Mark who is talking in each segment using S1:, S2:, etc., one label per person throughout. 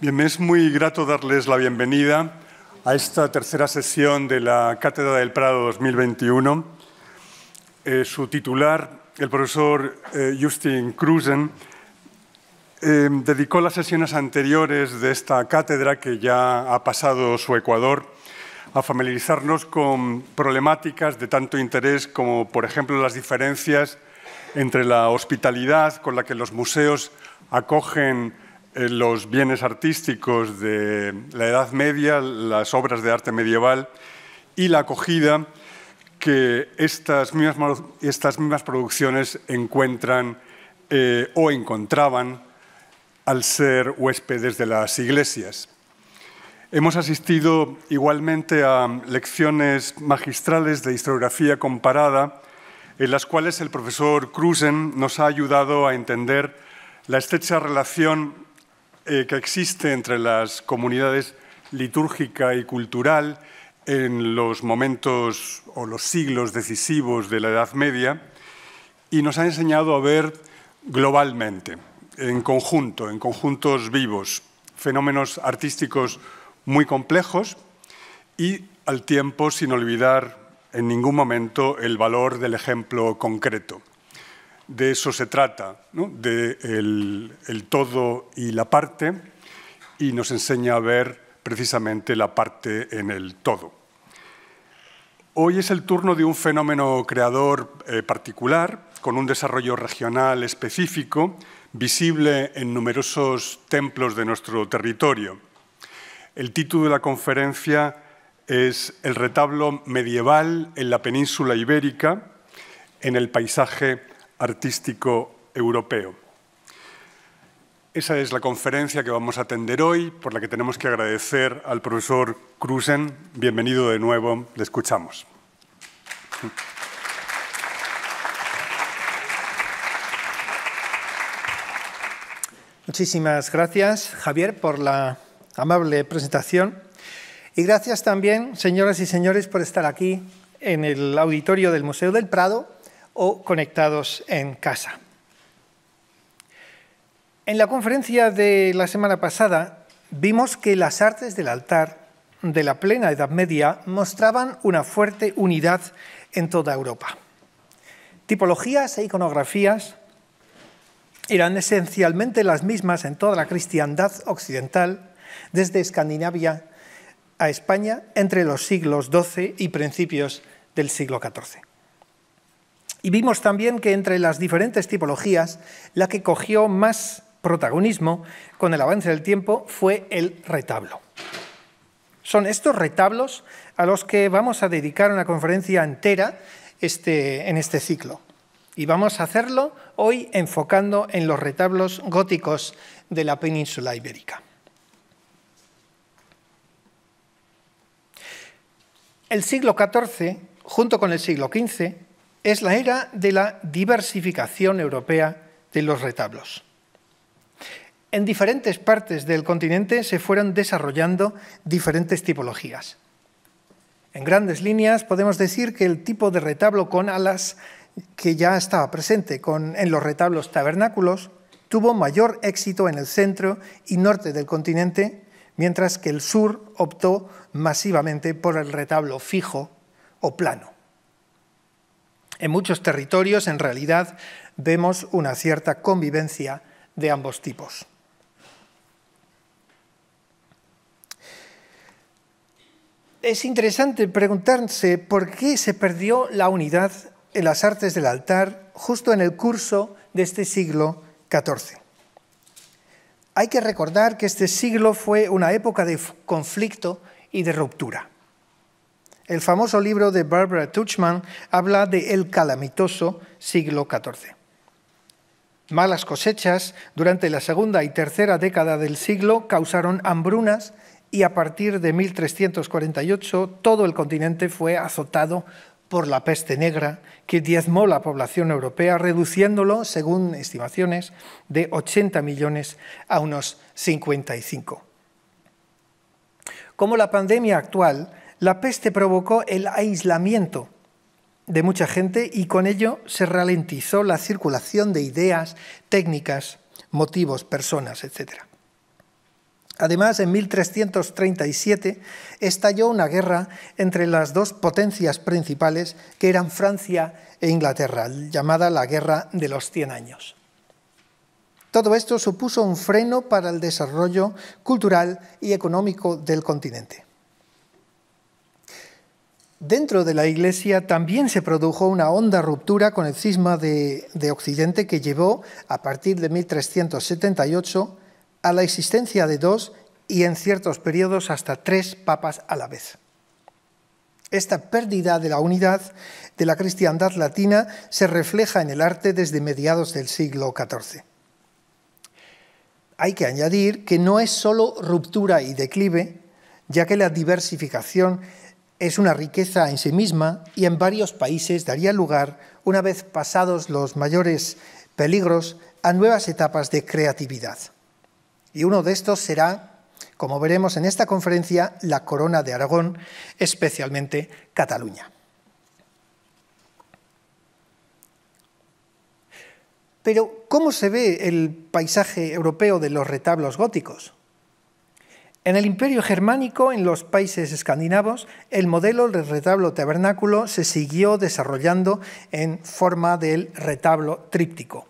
S1: Bien, me es muy grato darles la bienvenida a esta tercera sesión de la Cátedra del Prado 2021. Eh, su titular, el profesor eh, Justin Krusen, eh, dedicó las sesiones anteriores de esta cátedra, que ya ha pasado su Ecuador, a familiarizarnos con problemáticas de tanto interés como, por ejemplo, las diferencias entre la hospitalidad con la que los museos acogen eh, los bienes artísticos de la Edad Media, las obras de arte medieval y la acogida que estas mismas, estas mismas producciones encuentran eh, o encontraban al ser huéspedes de las iglesias. Hemos asistido igualmente a lecciones magistrales de historiografía comparada en las cuales el profesor Krusen nos ha ayudado a entender la estrecha relación eh, que existe entre las comunidades litúrgica y cultural en los momentos o los siglos decisivos de la Edad Media y nos ha enseñado a ver globalmente, en conjunto, en conjuntos vivos, fenómenos artísticos muy complejos y al tiempo sin olvidar en ningún momento el valor del ejemplo concreto de eso se trata, de el, todo y la parte, y nos enseña a ver precisamente la parte en el todo. Hoy es el turno de un fenómeno creador eh, particular, con un desarrollo regional específico, visible en numerosos templos de nuestro territorio. El título de la conferencia es El retablo medieval en la península ibérica en el paisaje artístico europeo. Esa es la conferencia que vamos a atender hoy, por la que tenemos que agradecer al profesor Krusen. Bienvenido de nuevo, le escuchamos.
S2: Muchísimas gracias, Javier, por la amable presentación. Y gracias también, señoras y señores, por estar aquí en el auditorio del Museo del Prado o conectados en casa. En la conferencia de la semana pasada vimos que las artes del altar de la plena Edad Media mostraban una fuerte unidad en toda Europa. Tipologías e iconografías eran esencialmente las mismas en toda la cristiandad occidental, desde Escandinavia a España, entre los siglos XII y principios del siglo XIV. Y vimos también que entre las diferentes tipologías, la que cogió más protagonismo con el avance del tiempo fue el retablo. Son estos retablos a los que vamos a dedicar una conferencia entera este, en este ciclo. Y vamos a hacerlo hoy enfocando en los retablos góticos de la península ibérica. El siglo XIV, junto con el siglo XV, es la era de la diversificación europea de los retablos. En diferentes partes del continente se fueron desarrollando diferentes tipologías. En grandes líneas podemos decir que el tipo de retablo con alas que ya estaba presente en los retablos tabernáculos tuvo mayor éxito en el centro y norte del continente, mientras que el sur optó masivamente por el retablo fijo o plano. En muchos territorios, en realidad, vemos una cierta convivencia de ambos tipos. Es interesante preguntarse por qué se perdió la unidad en las artes del altar justo en el curso de este siglo XIV. Hay que recordar que este siglo fue una época de conflicto y de ruptura. El famoso libro de Barbara Tuchman habla de el calamitoso siglo XIV. Malas cosechas durante la segunda y tercera década del siglo causaron hambrunas y a partir de 1348 todo el continente fue azotado por la peste negra que diezmó la población europea, reduciéndolo, según estimaciones, de 80 millones a unos 55. Como la pandemia actual la peste provocó el aislamiento de mucha gente y con ello se ralentizó la circulación de ideas, técnicas, motivos, personas, etc. Además, en 1337 estalló una guerra entre las dos potencias principales que eran Francia e Inglaterra, llamada la Guerra de los Cien Años. Todo esto supuso un freno para el desarrollo cultural y económico del continente. Dentro de la Iglesia también se produjo una honda ruptura con el cisma de, Occidente que llevó, a partir de 1378, a la existencia de dos y en ciertos periodos hasta tres papas a la vez. Esta pérdida de la unidad de la cristiandad latina se refleja en el arte desde mediados del siglo XIV. Hay que añadir que no es solo ruptura y declive, ya que la diversificación es una riqueza en sí misma y en varios países daría lugar, una vez pasados los mayores peligros, a nuevas etapas de creatividad. Y uno de estos será, como veremos en esta conferencia, la corona de Aragón, especialmente Cataluña. Pero, ¿cómo se ve el paisaje europeo de los retablos góticos? En el Imperio Germánico, en los países escandinavos, el modelo del retablo tabernáculo se siguió desarrollando en forma del retablo tríptico.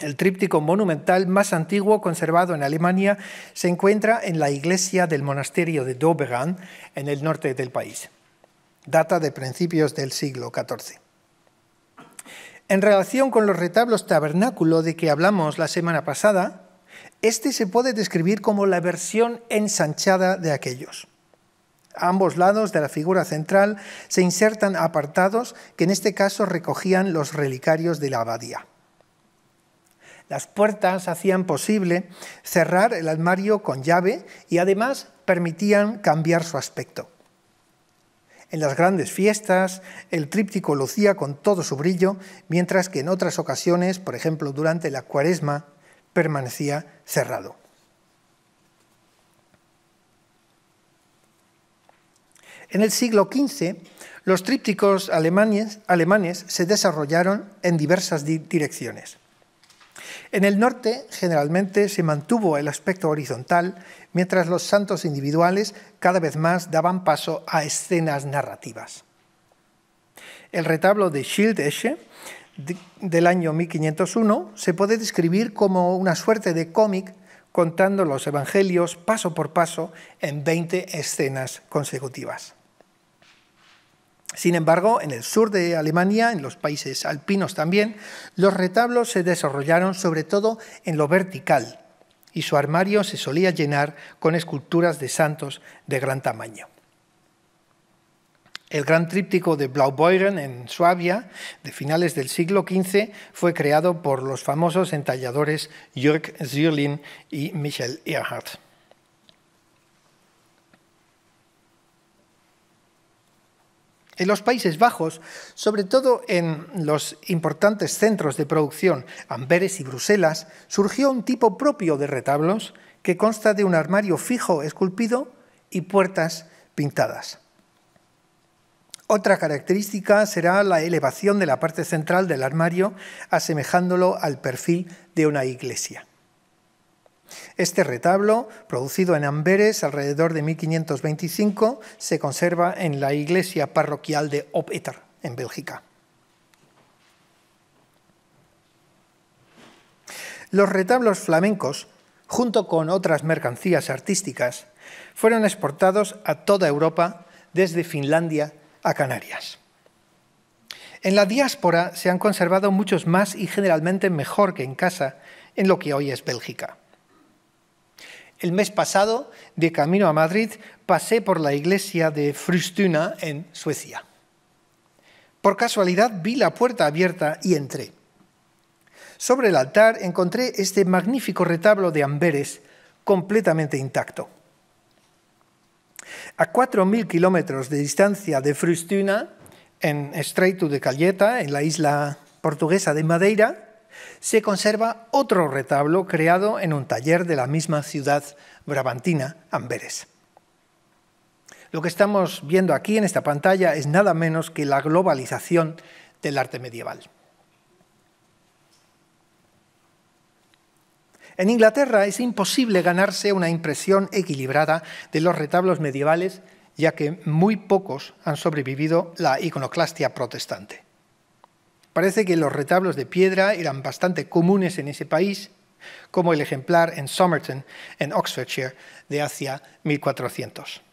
S2: El tríptico monumental más antiguo conservado en Alemania se encuentra en la iglesia del monasterio de Doberan, en el norte del país. Data de principios del siglo XIV. En relación con los retablos tabernáculo de que hablamos la semana pasada, este se puede describir como la versión ensanchada de aquellos. A ambos lados de la figura central se insertan apartados que en este caso recogían los relicarios de la abadía. Las puertas hacían posible cerrar el armario con llave y además permitían cambiar su aspecto. En las grandes fiestas, el tríptico lucía con todo su brillo, mientras que en otras ocasiones, por ejemplo durante la cuaresma, permanecía cerrado. En el siglo XV, los trípticos alemanes, alemanes se desarrollaron en diversas direcciones. En el norte, generalmente, se mantuvo el aspecto horizontal, mientras los santos individuales cada vez más daban paso a escenas narrativas. El retablo de Schildesche del año 1501 se puede describir como una suerte de cómic contando los evangelios paso por paso en 20 escenas consecutivas. Sin embargo, en el sur de Alemania, en los países alpinos también, los retablos se desarrollaron sobre todo en lo vertical y su armario se solía llenar con esculturas de santos de gran tamaño. El gran tríptico de Blaubeuren en Suabia, de finales del siglo XV, fue creado por los famosos entalladores Jörg Zürlin y Michel Erhard. En los Países Bajos, sobre todo en los importantes centros de producción, Amberes y Bruselas, surgió un tipo propio de retablos que consta de un armario fijo esculpido y puertas pintadas. Otra característica será la elevación de la parte central del armario, asemejándolo al perfil de una iglesia. Este retablo, producido en Amberes alrededor de 1525, se conserva en la iglesia parroquial de Opeter, en Bélgica. Los retablos flamencos, junto con otras mercancías artísticas, fueron exportados a toda Europa desde Finlandia a Canarias. En la diáspora se han conservado muchos más y generalmente mejor que en casa, en lo que hoy es Bélgica. El mes pasado, de camino a Madrid, pasé por la iglesia de Frustuna en Suecia. Por casualidad vi la puerta abierta y entré. Sobre el altar encontré este magnífico retablo de Amberes completamente intacto. A 4.000 kilómetros de distancia de Frustina, en Estreito de Cayeta, en la isla portuguesa de Madeira, se conserva otro retablo creado en un taller de la misma ciudad brabantina, Amberes. Lo que estamos viendo aquí en esta pantalla es nada menos que la globalización del arte medieval. En Inglaterra es imposible ganarse una impresión equilibrada de los retablos medievales, ya que muy pocos han sobrevivido la iconoclastia protestante. Parece que los retablos de piedra eran bastante comunes en ese país, como el ejemplar en Somerton, en Oxfordshire, de hacia 1400.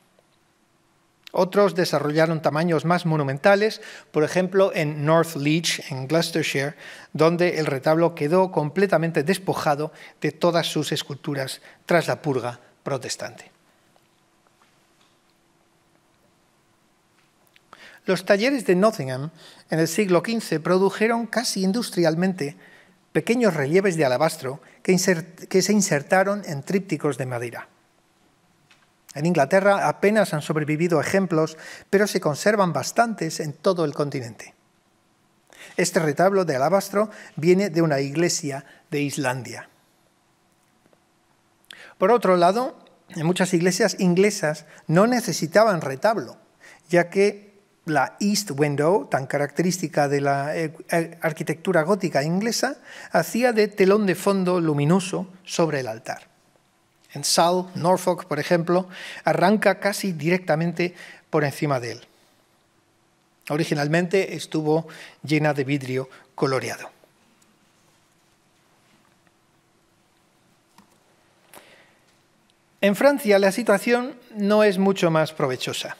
S2: Otros desarrollaron tamaños más monumentales, por ejemplo en North Leach, en Gloucestershire, donde el retablo quedó completamente despojado de todas sus esculturas tras la purga protestante. Los talleres de Nottingham en el siglo XV produjeron casi industrialmente pequeños relieves de alabastro que, que se insertaron en trípticos de madera. En Inglaterra apenas han sobrevivido ejemplos, pero se conservan bastantes en todo el continente. Este retablo de alabastro viene de una iglesia de Islandia. Por otro lado, en muchas iglesias inglesas no necesitaban retablo, ya que la East Window, tan característica de la eh, eh, arquitectura gótica inglesa, hacía de telón de fondo luminoso sobre el altar en South Norfolk, por ejemplo, arranca casi directamente por encima de él. Originalmente estuvo llena de vidrio coloreado. En Francia la situación no es mucho más provechosa.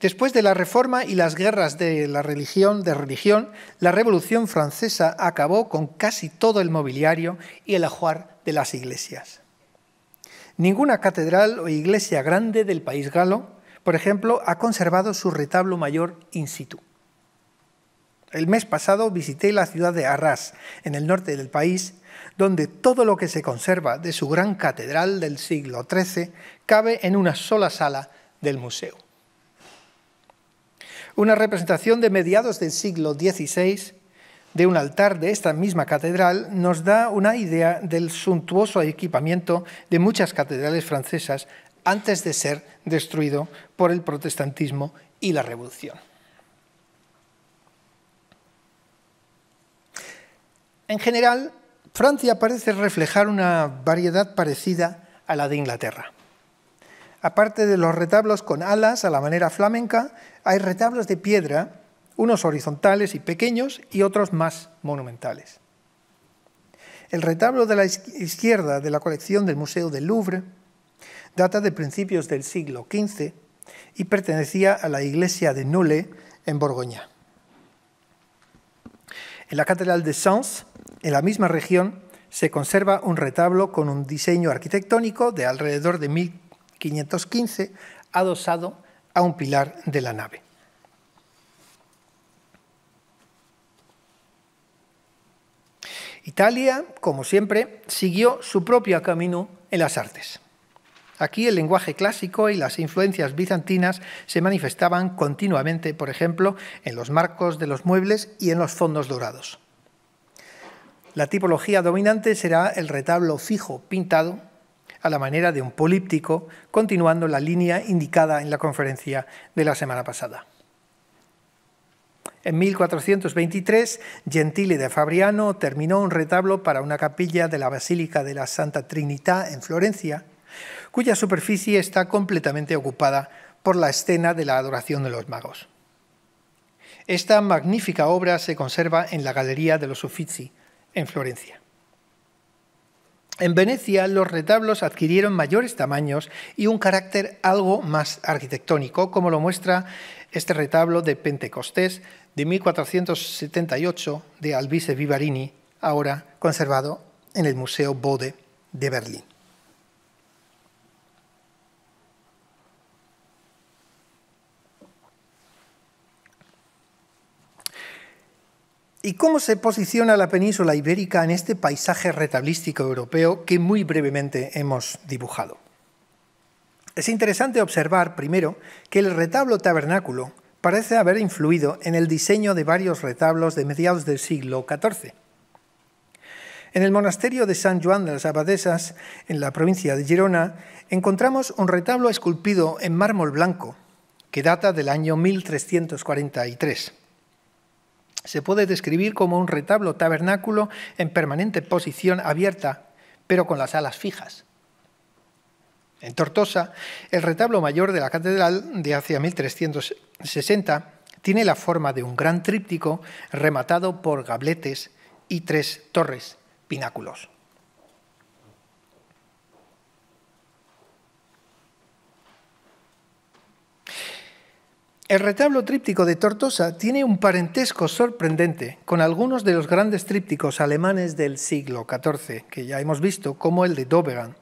S2: Después de la Reforma y las guerras de la religión, de religión, la Revolución Francesa acabó con casi todo el mobiliario y el ajuar de las iglesias. Ninguna catedral o iglesia grande del país galo, por ejemplo, ha conservado su retablo mayor in situ. El mes pasado visité la ciudad de Arras, en el norte del país, donde todo lo que se conserva de su gran catedral del siglo XIII cabe en una sola sala del museo. Una representación de mediados del siglo XVI de un altar de esta misma catedral nos da una idea del suntuoso equipamiento de muchas catedrales francesas antes de ser destruido por el protestantismo y la revolución. En general, Francia parece reflejar una variedad parecida a la de Inglaterra. Aparte de los retablos con alas a la manera flamenca, hay retablos de piedra unos horizontales y pequeños y otros más monumentales. El retablo de la izquierda de la colección del Museo del Louvre data de principios del siglo XV y pertenecía a la iglesia de nulle en Borgoña. En la Catedral de Sens, en la misma región, se conserva un retablo con un diseño arquitectónico de alrededor de 1515 adosado a un pilar de la nave. Italia, como siempre, siguió su propio camino en las artes. Aquí el lenguaje clásico y las influencias bizantinas se manifestaban continuamente, por ejemplo, en los marcos de los muebles y en los fondos dorados. La tipología dominante será el retablo fijo pintado a la manera de un políptico, continuando la línea indicada en la conferencia de la semana pasada. En 1423, Gentile de Fabriano terminó un retablo para una capilla de la Basílica de la Santa Trinità en Florencia, cuya superficie está completamente ocupada por la escena de la adoración de los magos. Esta magnífica obra se conserva en la Galería de los Uffizi, en Florencia. En Venecia los retablos adquirieron mayores tamaños y un carácter algo más arquitectónico, como lo muestra este retablo de Pentecostés de 1478 de Alvise Vivarini, ahora conservado en el Museo Bode de Berlín. ¿Y cómo se posiciona la península ibérica en este paisaje retablístico europeo que muy brevemente hemos dibujado? Es interesante observar, primero, que el retablo tabernáculo parece haber influido en el diseño de varios retablos de mediados del siglo XIV. En el monasterio de San Juan de las Abadesas, en la provincia de Girona, encontramos un retablo esculpido en mármol blanco, que data del año 1343. Se puede describir como un retablo tabernáculo en permanente posición abierta, pero con las alas fijas. En Tortosa, el retablo mayor de la catedral de hacia 1360 tiene la forma de un gran tríptico rematado por gabletes y tres torres, pináculos. El retablo tríptico de Tortosa tiene un parentesco sorprendente con algunos de los grandes trípticos alemanes del siglo XIV, que ya hemos visto, como el de Dobegan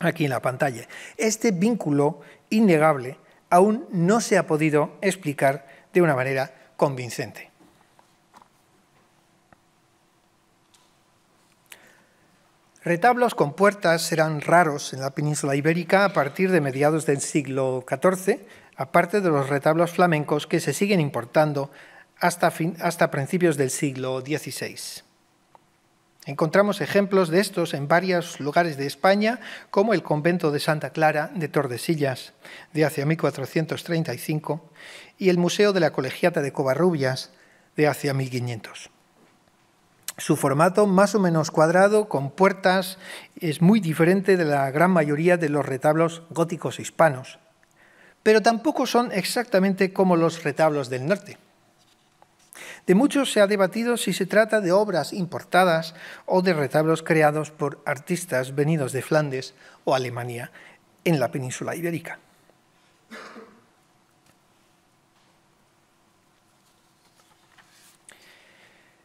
S2: aquí en la pantalla. Este vínculo innegable aún no se ha podido explicar de una manera convincente. Retablos con puertas serán raros en la península ibérica a partir de mediados del siglo XIV, aparte de los retablos flamencos que se siguen importando hasta, hasta principios del siglo XVI. Encontramos ejemplos de estos en varios lugares de España, como el convento de Santa Clara de Tordesillas, de hacia 1435, y el Museo de la Colegiata de Covarrubias, de hacia 1500. Su formato, más o menos cuadrado, con puertas, es muy diferente de la gran mayoría de los retablos góticos hispanos, pero tampoco son exactamente como los retablos del norte. De muchos se ha debatido si se trata de obras importadas o de retablos creados por artistas venidos de Flandes o Alemania en la península ibérica.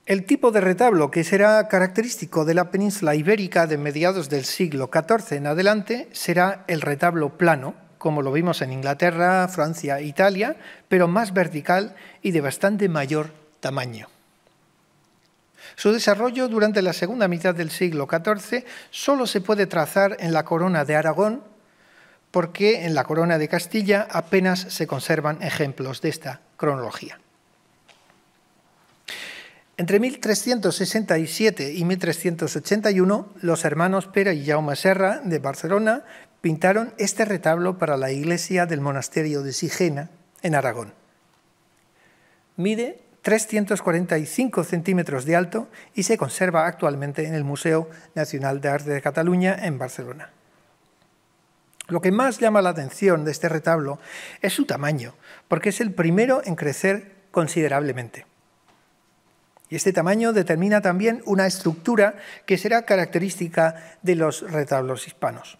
S2: El tipo de retablo que será característico de la península ibérica de mediados del siglo XIV en adelante será el retablo plano, como lo vimos en Inglaterra, Francia, e Italia, pero más vertical y de bastante mayor tamaño. Su desarrollo durante la segunda mitad del siglo XIV solo se puede trazar en la corona de Aragón, porque en la corona de Castilla apenas se conservan ejemplos de esta cronología. Entre 1367 y 1381, los hermanos Pera y Jaume Serra de Barcelona pintaron este retablo para la iglesia del monasterio de Sigena, en Aragón. Mide 345 centímetros de alto y se conserva actualmente en el Museo Nacional de Arte de Cataluña en Barcelona. Lo que más llama la atención de este retablo es su tamaño, porque es el primero en crecer considerablemente. Y este tamaño determina también una estructura que será característica de los retablos hispanos.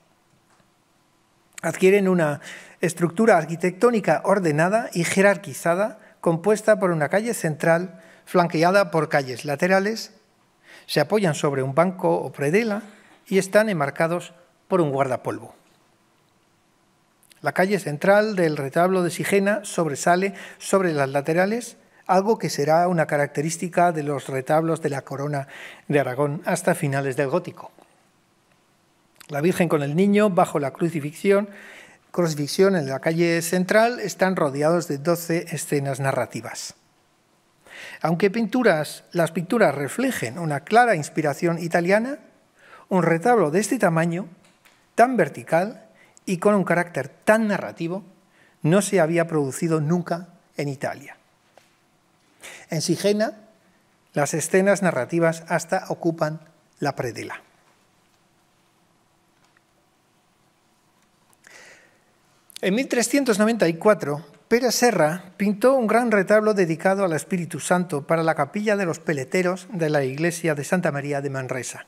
S2: Adquieren una estructura arquitectónica ordenada y jerarquizada compuesta por una calle central flanqueada por calles laterales, se apoyan sobre un banco o predela y están enmarcados por un guardapolvo. La calle central del retablo de Sigena sobresale sobre las laterales, algo que será una característica de los retablos de la corona de Aragón hasta finales del gótico. La Virgen con el niño bajo la crucifixión visión en la calle central están rodeados de 12 escenas narrativas. Aunque pinturas, las pinturas reflejen una clara inspiración italiana, un retablo de este tamaño, tan vertical y con un carácter tan narrativo, no se había producido nunca en Italia. En Sigena, las escenas narrativas hasta ocupan la predela. En 1394, Pérez Serra pintó un gran retablo dedicado al Espíritu Santo para la capilla de los peleteros de la iglesia de Santa María de Manresa.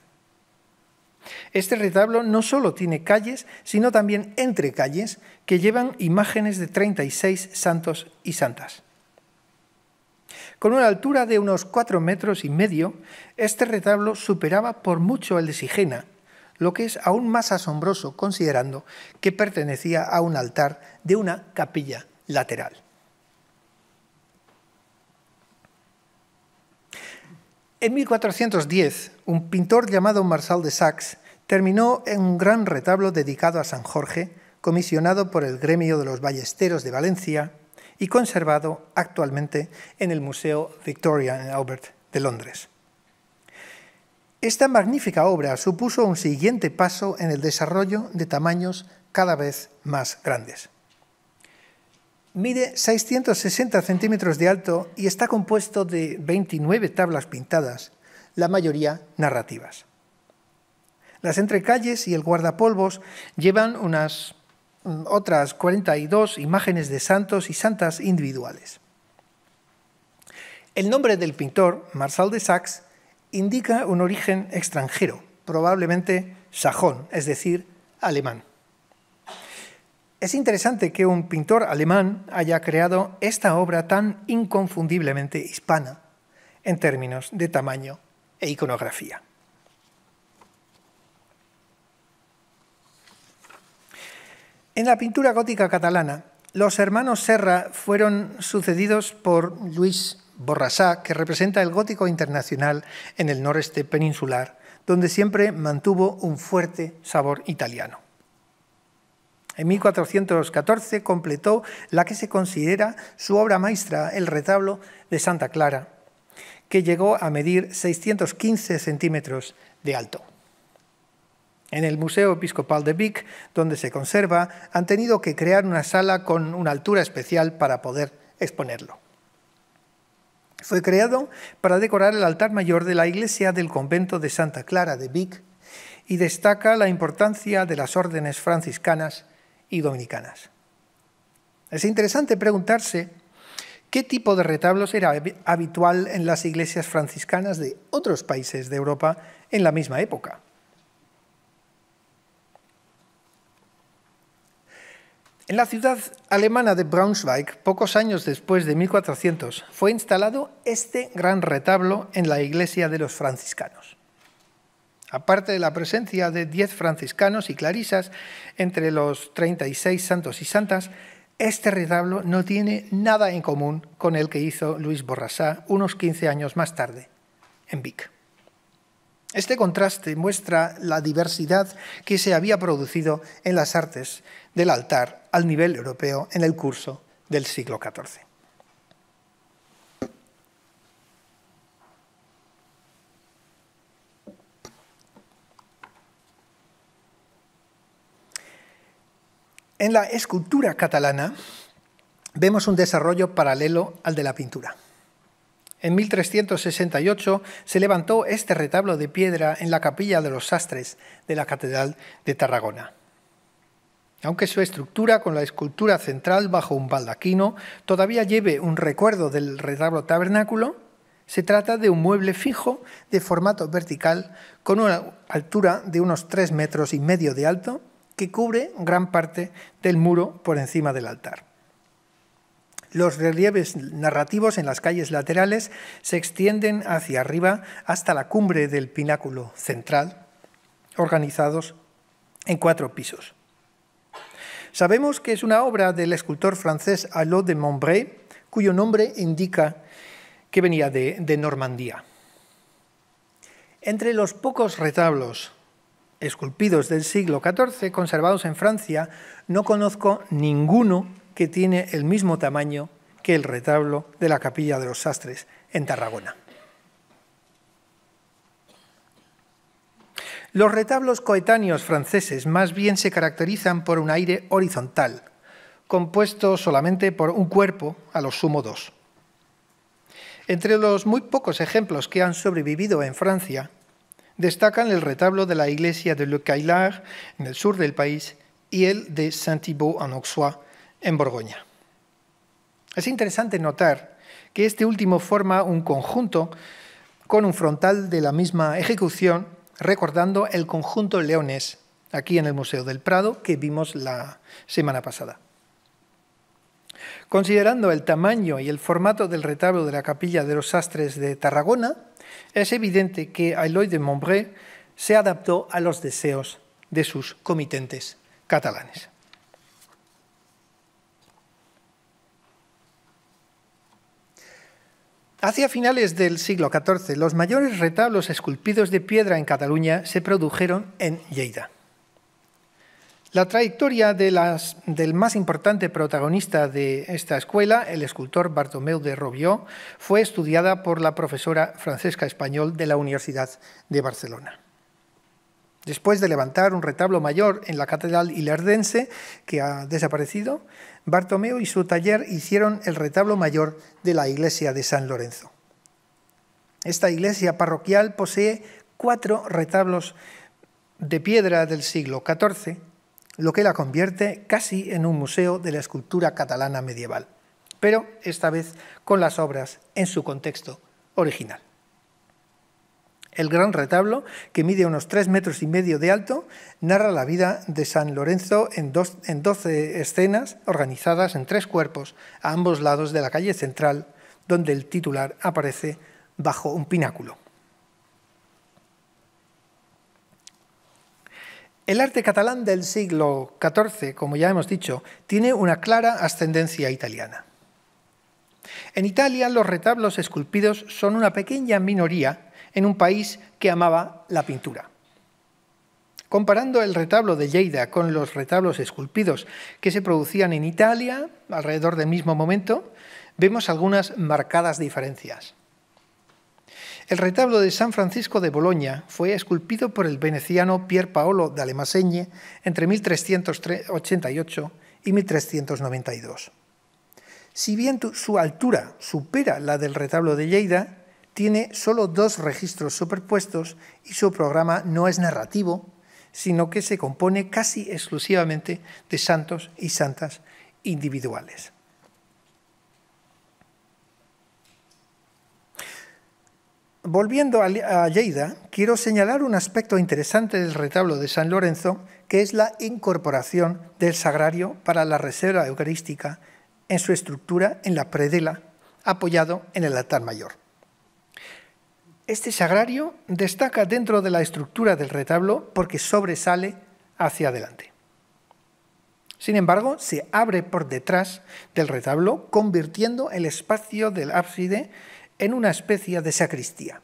S2: Este retablo no solo tiene calles, sino también entre calles que llevan imágenes de 36 santos y santas. Con una altura de unos 4 metros y medio, este retablo superaba por mucho el de Sigena, lo que es aún más asombroso considerando que pertenecía a un altar de una capilla lateral. En 1410, un pintor llamado Marsal de Saxe terminó en un gran retablo dedicado a San Jorge, comisionado por el Gremio de los Ballesteros de Valencia y conservado actualmente en el Museo Victoria and Albert de Londres. Esta magnífica obra supuso un siguiente paso en el desarrollo de tamaños cada vez más grandes. Mide 660 centímetros de alto y está compuesto de 29 tablas pintadas, la mayoría narrativas. Las entrecalles y el guardapolvos llevan unas mm, otras 42 imágenes de santos y santas individuales. El nombre del pintor, Marcel de Saxe, indica un origen extranjero, probablemente sajón, es decir, alemán. Es interesante que un pintor alemán haya creado esta obra tan inconfundiblemente hispana en términos de tamaño e iconografía. En la pintura gótica catalana, los hermanos Serra fueron sucedidos por Luis Borrasá, que representa el gótico internacional en el noreste peninsular, donde siempre mantuvo un fuerte sabor italiano. En 1414 completó la que se considera su obra maestra, el retablo de Santa Clara, que llegó a medir 615 centímetros de alto. En el Museo Episcopal de Vic, donde se conserva, han tenido que crear una sala con una altura especial para poder exponerlo. Fue creado para decorar el altar mayor de la iglesia del convento de Santa Clara de Vic y destaca la importancia de las órdenes franciscanas y dominicanas. Es interesante preguntarse qué tipo de retablos era habitual en las iglesias franciscanas de otros países de Europa en la misma época. En la ciudad alemana de Braunschweig, pocos años después de 1400, fue instalado este gran retablo en la iglesia de los franciscanos. Aparte de la presencia de 10 franciscanos y clarisas entre los 36 santos y santas, este retablo no tiene nada en común con el que hizo Luis Borrasá unos 15 años más tarde, en Vic. Este contraste muestra la diversidad que se había producido en las artes del altar al nivel europeo en el curso del siglo XIV. En la escultura catalana vemos un desarrollo paralelo al de la pintura. En 1368 se levantó este retablo de piedra en la capilla de los sastres de la Catedral de Tarragona. Aunque su estructura, con la escultura central bajo un baldaquino, todavía lleve un recuerdo del retablo tabernáculo, se trata de un mueble fijo de formato vertical con una altura de unos tres metros y medio de alto que cubre gran parte del muro por encima del altar. Los relieves narrativos en las calles laterales se extienden hacia arriba hasta la cumbre del pináculo central, organizados en cuatro pisos. Sabemos que es una obra del escultor francés Alain de Montbray, cuyo nombre indica que venía de, de Normandía. Entre los pocos retablos esculpidos del siglo XIV conservados en Francia, no conozco ninguno que tiene el mismo tamaño que el retablo de la Capilla de los Sastres en Tarragona. Los retablos coetáneos franceses más bien se caracterizan por un aire horizontal, compuesto solamente por un cuerpo, a lo sumo dos. Entre los muy pocos ejemplos que han sobrevivido en Francia, destacan el retablo de la iglesia de Le Caillard en el sur del país y el de Saint-Thibault en Auxois, en Borgoña. Es interesante notar que este último forma un conjunto con un frontal de la misma ejecución recordando el conjunto leones aquí en el Museo del Prado que vimos la semana pasada. Considerando el tamaño y el formato del retablo de la Capilla de los Sastres de Tarragona, es evidente que Aloy de Montbré se adaptó a los deseos de sus comitentes catalanes. Hacia finales del siglo XIV, los mayores retablos esculpidos de piedra en Cataluña se produjeron en Lleida. La trayectoria del más importante protagonista de esta escuela, el escultor Bartomeu de Robió, fue estudiada por la profesora Francesca Español de la Universidad de Barcelona. Después de levantar un retablo mayor en la catedral Ilerdense, que ha desaparecido, Bartomeo y su taller hicieron el retablo mayor de la iglesia de San Lorenzo. Esta iglesia parroquial posee cuatro retablos de piedra del siglo XIV, lo que la convierte casi en un museo de la escultura catalana medieval, pero esta vez con las obras en su contexto original. El gran retablo, que mide unos tres metros y medio de alto, narra la vida de San Lorenzo en, doce escenas organizadas en tres cuerpos a ambos lados de la calle central, donde el titular aparece bajo un pináculo. El arte catalán del siglo XIV, como ya hemos dicho, tiene una clara ascendencia italiana. En Italia los retablos esculpidos son una pequeña minoría en un país que amaba la pintura. Comparando el retablo de Lleida con los retablos esculpidos que se producían en Italia alrededor del mismo momento, vemos algunas marcadas diferencias. El retablo de San Francisco de Boloña fue esculpido por el veneciano Pier Paolo d'Alemasegne entre 1388 y 1392. Si bien su altura supera la del retablo de Lleida, tiene solo dos registros superpuestos y su programa no es narrativo, sino que se compone casi exclusivamente de santos y santas individuales. Volviendo a Lleida, quiero señalar un aspecto interesante del retablo de San Lorenzo, que es la incorporación del sagrario para la reserva eucarística en su estructura en la predela, apoyado en el altar mayor. Este sagrario destaca dentro de la estructura del retablo porque sobresale hacia adelante. Sin embargo, se abre por detrás del retablo, convirtiendo el espacio del ábside en una especie de sacristía.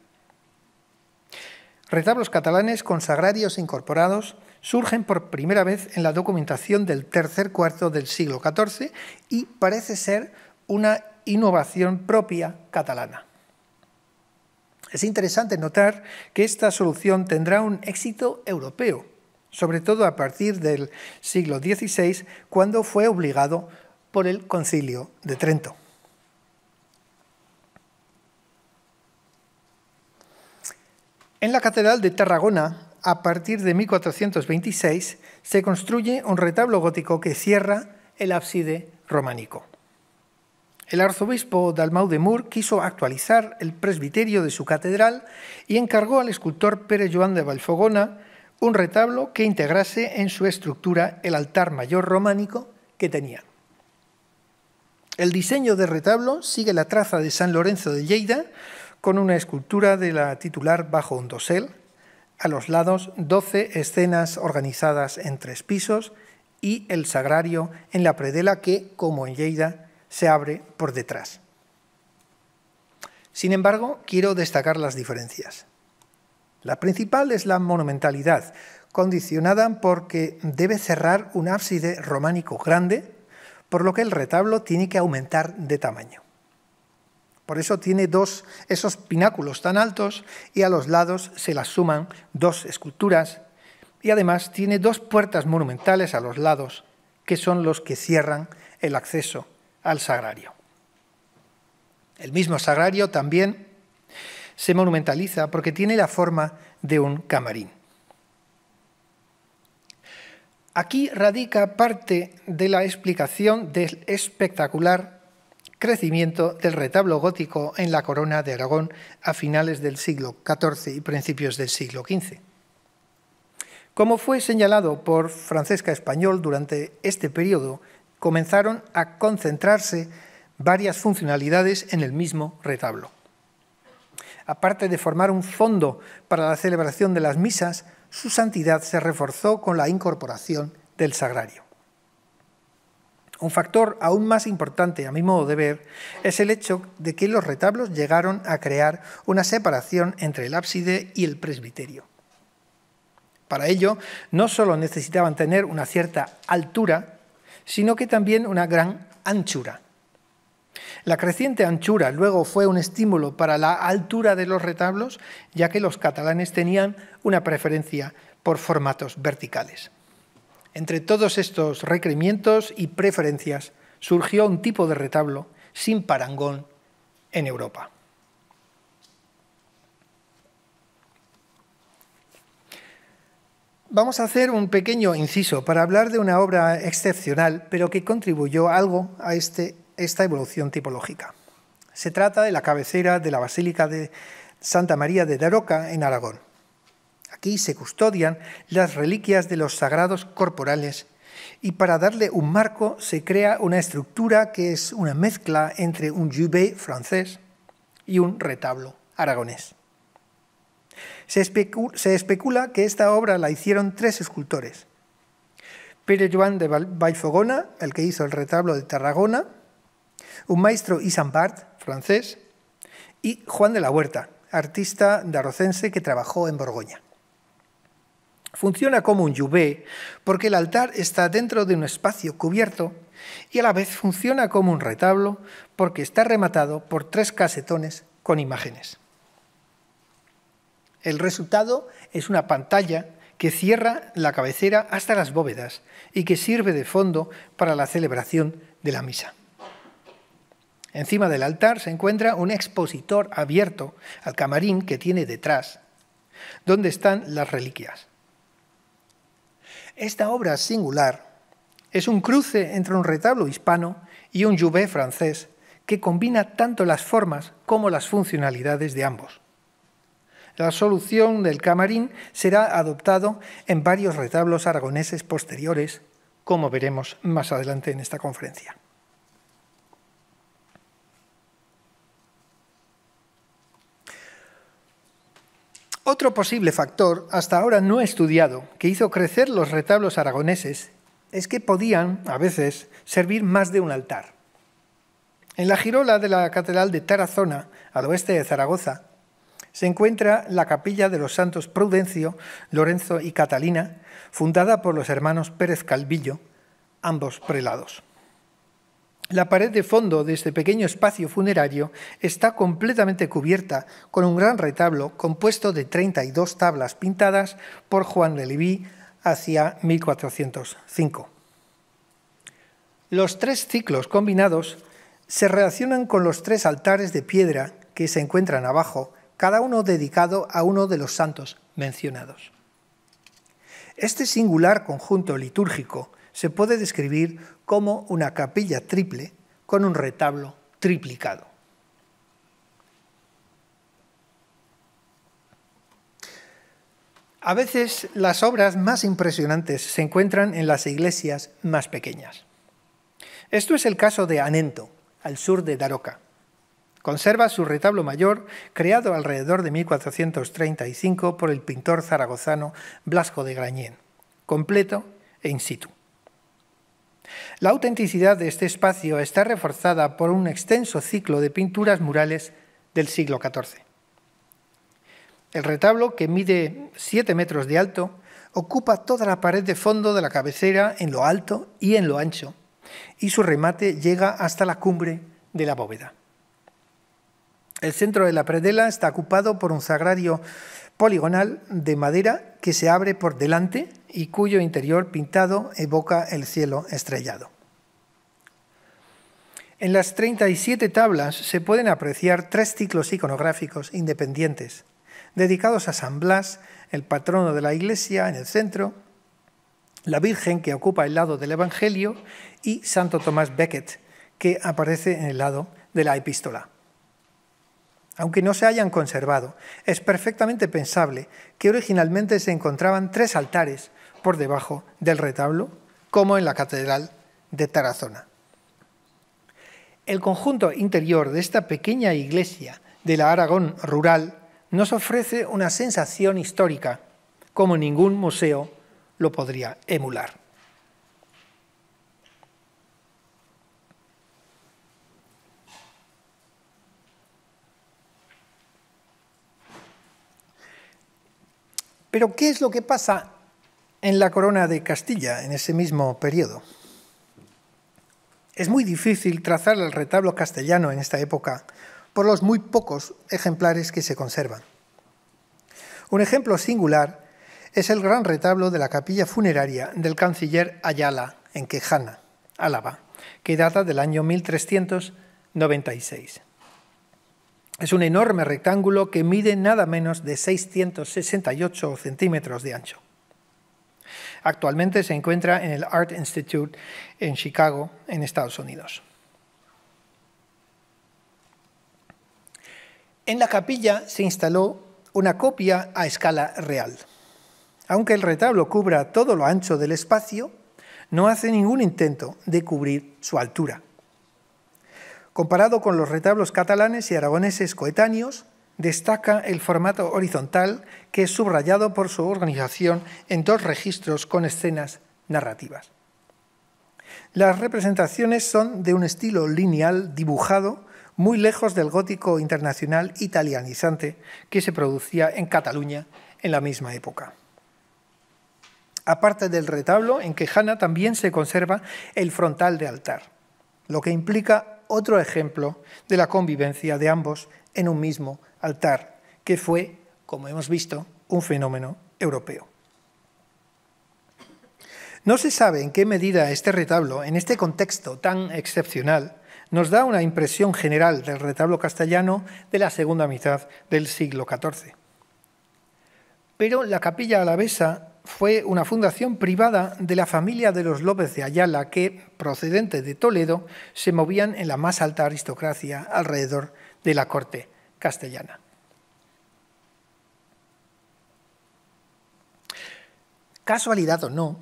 S2: Retablos catalanes con sagrarios incorporados surgen por primera vez en la documentación del tercer cuarto del siglo XIV y parece ser una innovación propia catalana. Es interesante notar que esta solución tendrá un éxito europeo, sobre todo a partir del siglo XVI, cuando fue obligado por el concilio de Trento. En la Catedral de Tarragona, a partir de 1426, se construye un retablo gótico que cierra el ábside románico. El arzobispo Dalmau de Mur quiso actualizar el presbiterio de su catedral y encargó al escultor Pere Joan de Balfogona un retablo que integrase en su estructura el altar mayor románico que tenía. El diseño del retablo sigue la traza de San Lorenzo de Lleida con una escultura de la titular bajo un dosel, a los lados 12 escenas organizadas en tres pisos y el sagrario en la predela que, como en Lleida, se abre por detrás. Sin embargo, quiero destacar las diferencias. La principal es la monumentalidad, condicionada porque debe cerrar un ábside románico grande, por lo que el retablo tiene que aumentar de tamaño. Por eso tiene dos esos pináculos tan altos y a los lados se las suman dos esculturas y además tiene dos puertas monumentales a los lados que son los que cierran el acceso al sagrario. El mismo sagrario también se monumentaliza porque tiene la forma de un camarín. Aquí radica parte de la explicación del espectacular crecimiento del retablo gótico en la corona de Aragón a finales del siglo XIV y principios del siglo XV. Como fue señalado por Francesca Español durante este periodo, comenzaron a concentrarse varias funcionalidades en el mismo retablo. Aparte de formar un fondo para la celebración de las misas, su santidad se reforzó con la incorporación del sagrario. Un factor aún más importante, a mi modo de ver, es el hecho de que los retablos llegaron a crear una separación entre el ábside y el presbiterio. Para ello, no solo necesitaban tener una cierta altura, sino que también una gran anchura. La creciente anchura luego fue un estímulo para la altura de los retablos, ya que los catalanes tenían una preferencia por formatos verticales. Entre todos estos requerimientos y preferencias surgió un tipo de retablo sin parangón en Europa. vamos a hacer un pequeño inciso para hablar de una obra excepcional, pero que contribuyó algo a este, esta evolución tipológica. Se trata de la cabecera de la Basílica de Santa María de Daroca, en Aragón. Aquí se custodian las reliquias de los sagrados corporales y para darle un marco se crea una estructura que es una mezcla entre un jubé francés y un retablo aragonés. Se, especula que esta obra la hicieron tres escultores. Pere Joan de Baifogona, el que hizo el retablo de Tarragona, un maestro Isambard, francés, y Juan de la Huerta, artista darocense que trabajó en Borgoña. Funciona como un yuvé porque el altar está dentro de un espacio cubierto y a la vez funciona como un retablo porque está rematado por tres casetones con imágenes. El resultado es una pantalla que cierra la cabecera hasta las bóvedas y que sirve de fondo para la celebración de la misa. Encima del altar se encuentra un expositor abierto al camarín que tiene detrás, donde están las reliquias. Esta obra singular es un cruce entre un retablo hispano y un juvé francés que combina tanto las formas como las funcionalidades de ambos. La solución del camarín será adoptado en varios retablos aragoneses posteriores, como veremos más adelante en esta conferencia. Otro posible factor, hasta ahora no estudiado, que hizo crecer los retablos aragoneses es que podían, a veces, servir más de un altar. En la girola de la Catedral de Tarazona, al oeste de Zaragoza, se encuentra la capilla de los santos Prudencio, Lorenzo y Catalina, fundada por los hermanos Pérez Calvillo, ambos prelados. La pared de fondo de este pequeño espacio funerario está completamente cubierta con un gran retablo compuesto de 32 tablas pintadas por Juan de Libí hacia 1405. Los tres ciclos combinados se relacionan con los tres altares de piedra que se encuentran abajo cada uno dedicado a uno de los santos mencionados. Este singular conjunto litúrgico se puede describir como una capilla triple con un retablo triplicado. A veces las obras más impresionantes se encuentran en las iglesias más pequeñas. Esto es el caso de Anento, al sur de Daroca. Conserva su retablo mayor, creado alrededor de 1435 por el pintor zaragozano Blasco de Grañén, completo e in situ. La autenticidad de este espacio está reforzada por un extenso ciclo de pinturas murales del siglo XIV. El retablo, que mide 7 metros de alto, ocupa toda la pared de fondo de la cabecera en lo alto y en lo ancho, y su remate llega hasta la cumbre de la bóveda. El centro de la predela está ocupado por un sagrario poligonal de madera que se abre por delante y cuyo interior pintado evoca el cielo estrellado. En las 37 tablas se pueden apreciar tres ciclos iconográficos independientes, dedicados a San Blas, el patrono de la iglesia en el centro, la Virgen que ocupa el lado del Evangelio y Santo Tomás Becket, que aparece en el lado de la epístola aunque no se hayan conservado, es perfectamente pensable que originalmente se encontraban tres altares por debajo del retablo, como en la Catedral de Tarazona. El conjunto interior de esta pequeña iglesia de la Aragón rural nos ofrece una sensación histórica, como ningún museo lo podría emular. Pero ¿qué es lo que pasa en la corona de Castilla en ese mismo periodo? Es muy difícil trazar el retablo castellano en esta época por los muy pocos ejemplares que se conservan. Un ejemplo singular es el gran retablo de la capilla funeraria del canciller Ayala en Quejana, Álava, que data del año 1396. Es un enorme rectángulo que mide nada menos de 668 centímetros de ancho. Actualmente se encuentra en el Art Institute en Chicago, en Estados Unidos. En la capilla se instaló una copia a escala real. Aunque el retablo cubra todo lo ancho del espacio, no hace ningún intento de cubrir su altura. Comparado con los retablos catalanes y aragoneses coetáneos, destaca el formato horizontal que es subrayado por su organización en dos registros con escenas narrativas. Las representaciones son de un estilo lineal dibujado muy lejos del gótico internacional italianizante que se producía en Cataluña en la misma época. Aparte del retablo, en Quejana también se conserva el frontal de altar, lo que implica otro ejemplo de la convivencia de ambos en un mismo altar, que fue, como hemos visto, un fenómeno europeo. No se sabe en qué medida este retablo, en este contexto tan excepcional, nos da una impresión general del retablo castellano de la segunda mitad del siglo XIV. Pero la capilla alavesa fue una fundación privada de la familia de los López de Ayala que, procedente de Toledo, se movían en la más alta aristocracia alrededor de la corte castellana. Casualidad o no,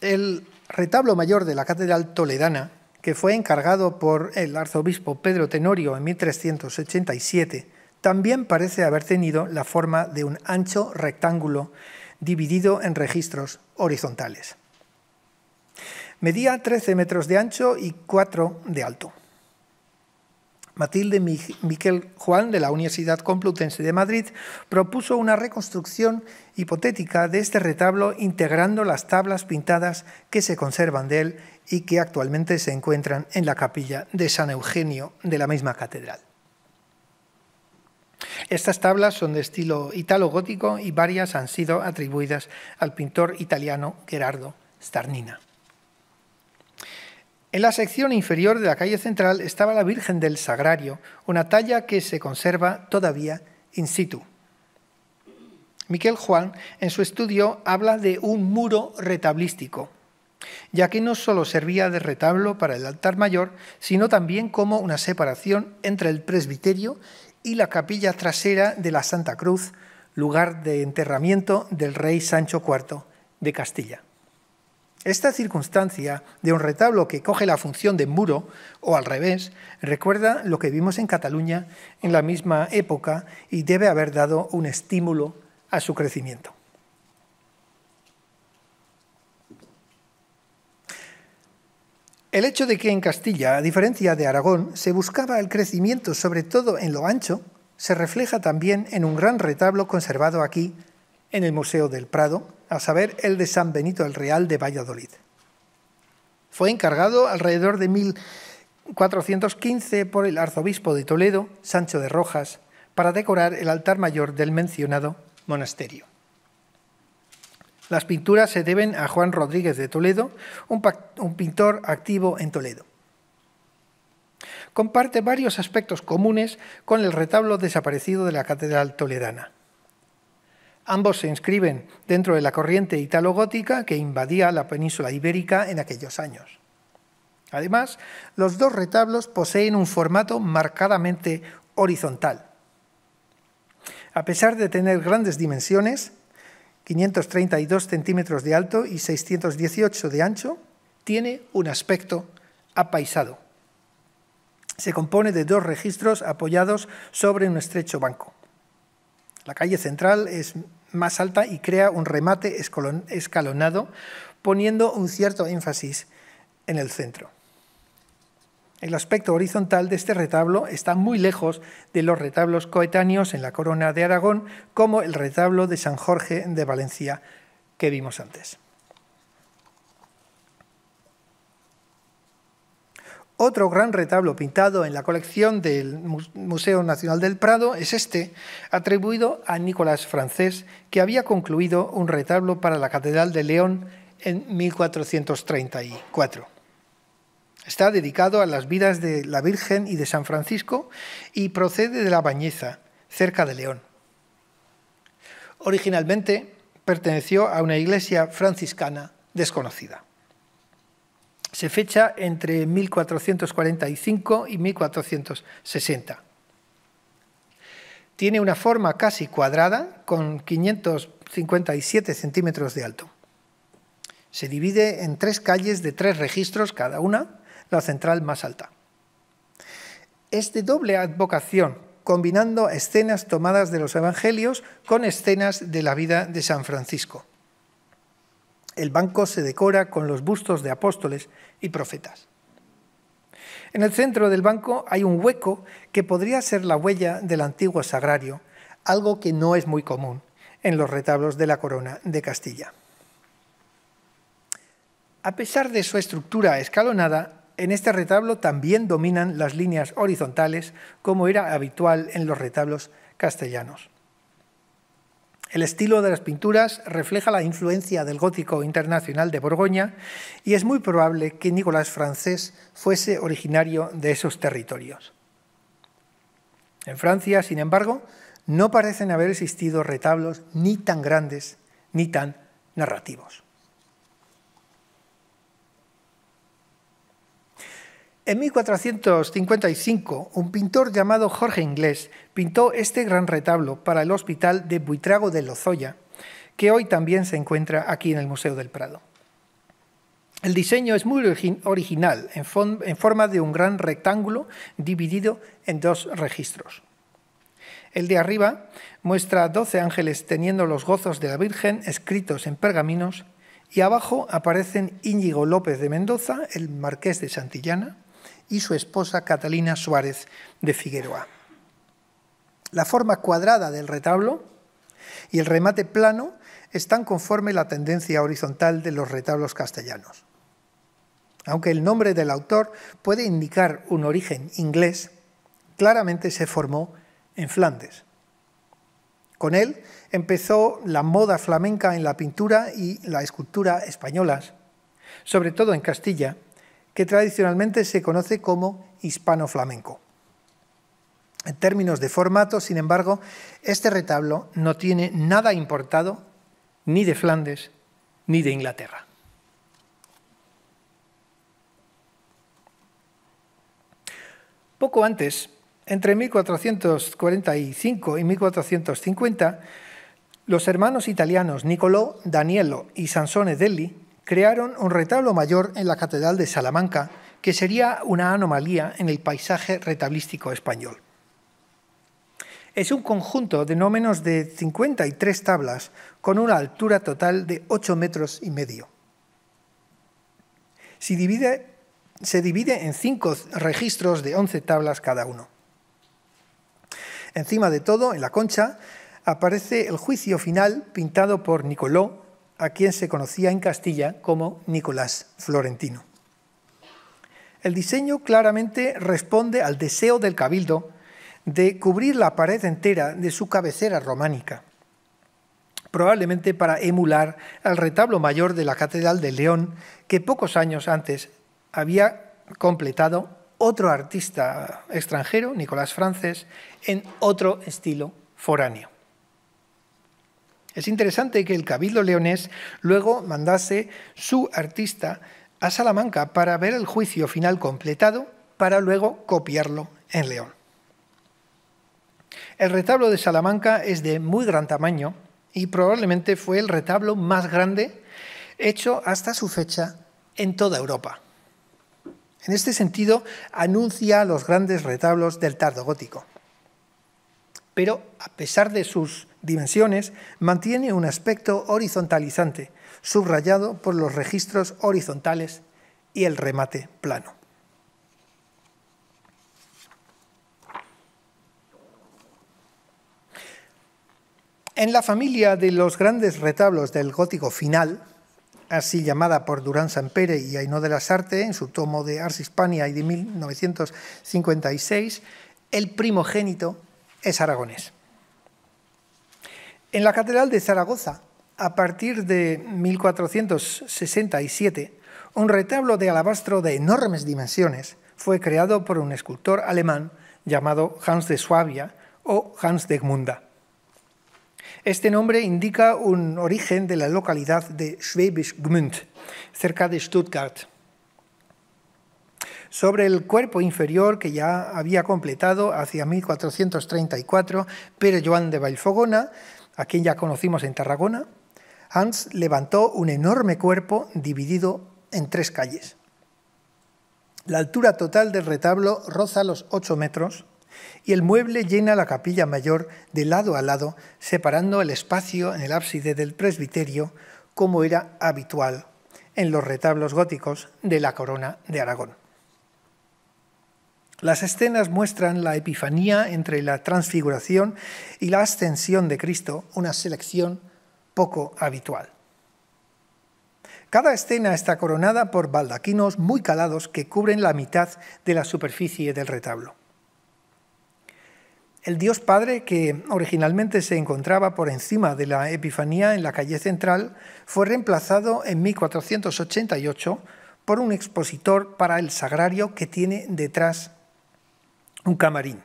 S2: el retablo mayor de la catedral toledana, que fue encargado por el arzobispo Pedro Tenorio en 1387, también parece haber tenido la forma de un ancho rectángulo dividido en registros horizontales. Medía 13 metros de ancho y 4 de alto. Matilde Miquel Juan, de la Universidad Complutense de Madrid, propuso una reconstrucción hipotética de este retablo integrando las tablas pintadas que se conservan de él y que actualmente se encuentran en la capilla de San Eugenio de la misma catedral. Estas tablas son de estilo italo-gótico y varias han sido atribuidas al pintor italiano Gerardo Starnina. En la sección inferior de la calle central estaba la Virgen del Sagrario, una talla que se conserva todavía in situ. Miquel Juan, en su estudio, habla de un muro retablístico, ya que no solo servía de retablo para el altar mayor, sino también como una separación entre el presbiterio y la capilla trasera de la Santa Cruz, lugar de enterramiento del rey Sancho IV de Castilla. Esta circunstancia de un retablo que coge la función de muro o al revés recuerda lo que vimos en Cataluña en la misma época y debe haber dado un estímulo a su crecimiento. El hecho de que en Castilla, a diferencia de Aragón, se buscaba el crecimiento sobre todo en lo ancho, se refleja también en un gran retablo conservado aquí, en el Museo del Prado, a saber, el de San Benito el Real de Valladolid. Fue encargado alrededor de 1415 por el arzobispo de Toledo, Sancho de Rojas, para decorar el altar mayor del mencionado monasterio. Las pinturas se deben a Juan Rodríguez de Toledo, un, pintor activo en Toledo. Comparte varios aspectos comunes con el retablo desaparecido de la Catedral Toledana. Ambos se inscriben dentro de la corriente italo-gótica que invadía la península ibérica en aquellos años. Además, los dos retablos poseen un formato marcadamente horizontal. A pesar de tener grandes dimensiones, 532 centímetros de alto y 618 de ancho, tiene un aspecto apaisado. Se compone de dos registros apoyados sobre un estrecho banco. La calle central es más alta y crea un remate escalonado, poniendo un cierto énfasis en el centro. El aspecto horizontal de este retablo está muy lejos de los retablos coetáneos en la corona de Aragón, como el retablo de San Jorge de Valencia que vimos antes. Otro gran retablo pintado en la colección del Museo Nacional del Prado es este, atribuido a Nicolás Francés, que había concluido un retablo para la Catedral de León en 1434. Está dedicado a las vidas de la Virgen y de San Francisco y procede de La Bañeza, cerca de León. Originalmente perteneció a una iglesia franciscana desconocida. Se fecha entre 1445 y 1460. Tiene una forma casi cuadrada con 557 centímetros de alto. Se divide en tres calles de tres registros cada una la central más alta. Es de doble advocación, combinando escenas tomadas de los evangelios con escenas de la vida de San Francisco. El banco se decora con los bustos de apóstoles y profetas. En el centro del banco hay un hueco que podría ser la huella del antiguo sagrario, algo que no es muy común en los retablos de la corona de Castilla. A pesar de su estructura escalonada, en este retablo también dominan las líneas horizontales, como era habitual en los retablos castellanos. El estilo de las pinturas refleja la influencia del gótico internacional de Borgoña y es muy probable que Nicolás Francés fuese originario de esos territorios. En Francia, sin embargo, no parecen haber existido retablos ni tan grandes ni tan narrativos. En 1455, un pintor llamado Jorge Inglés pintó este gran retablo para el Hospital de Buitrago de Lozoya, que hoy también se encuentra aquí en el Museo del Prado. El diseño es muy original, en, forma de un gran rectángulo dividido en dos registros. El de arriba muestra 12 ángeles teniendo los gozos de la Virgen escritos en pergaminos y abajo aparecen Íñigo López de Mendoza, el marqués de Santillana, y su esposa Catalina Suárez de Figueroa. La forma cuadrada del retablo y el remate plano están conforme la tendencia horizontal de los retablos castellanos. Aunque el nombre del autor puede indicar un origen inglés, claramente se formó en Flandes. Con él empezó la moda flamenca en la pintura y la escultura españolas, sobre todo en Castilla, que tradicionalmente se conoce como hispano-flamenco. En términos de formato, sin embargo, este retablo no tiene nada importado ni de Flandes ni de Inglaterra. Poco antes, entre 1445 y 1450, los hermanos italianos Nicolò, Danielo y Sansone Delli crearon un retablo mayor en la Catedral de Salamanca, que sería una anomalía en el paisaje retablístico español. Es un conjunto de no menos de 53 tablas con una altura total de 8 metros y medio. Se divide, en cinco registros de 11 tablas cada uno. Encima de todo, en la concha, aparece el juicio final pintado por Nicoló a quien se conocía en Castilla como Nicolás Florentino. El diseño claramente responde al deseo del cabildo de cubrir la pared entera de su cabecera románica, probablemente para emular al retablo mayor de la Catedral de León que pocos años antes había completado otro artista extranjero, Nicolás Frances, en otro estilo foráneo. Es interesante que el Cabildo leonés luego mandase su artista a Salamanca para ver el juicio final completado para luego copiarlo en León. El retablo de Salamanca es de muy gran tamaño y probablemente fue el retablo más grande hecho hasta su fecha en toda Europa. En este sentido, anuncia los grandes retablos del tardo gótico pero a pesar de sus dimensiones, mantiene un aspecto horizontalizante, subrayado por los registros horizontales y el remate plano. En la familia de los grandes retablos del gótico final, así llamada por Durán Sampere y Aino de las Arte en su tomo de Ars Hispania y de 1956, el primogénito es aragonés. En la Catedral de Zaragoza, a partir de 1467, un retablo de alabastro de enormes dimensiones fue creado por un escultor alemán llamado Hans de Suabia o Hans de Gmunda. Este nombre indica un origen de la localidad de Schwäbisch Gmünd, cerca de Stuttgart sobre el cuerpo inferior que ya había completado hacia 1434 Pere Joan de Valfogona, a quien ya conocimos en Tarragona, Hans levantó un enorme cuerpo dividido en tres calles. La altura total del retablo roza los 8 metros y el mueble llena la capilla mayor de lado a lado, separando el espacio en el ábside del presbiterio, como era habitual en los retablos góticos de la corona de Aragón. Las escenas muestran la epifanía entre la transfiguración y la ascensión de Cristo, una selección poco habitual. Cada escena está coronada por baldaquinos muy calados que cubren la mitad de la superficie del retablo. El Dios Padre, que originalmente se encontraba por encima de la Epifanía en la calle central, fue reemplazado en 1488 por un expositor para el sagrario que tiene detrás un camarín.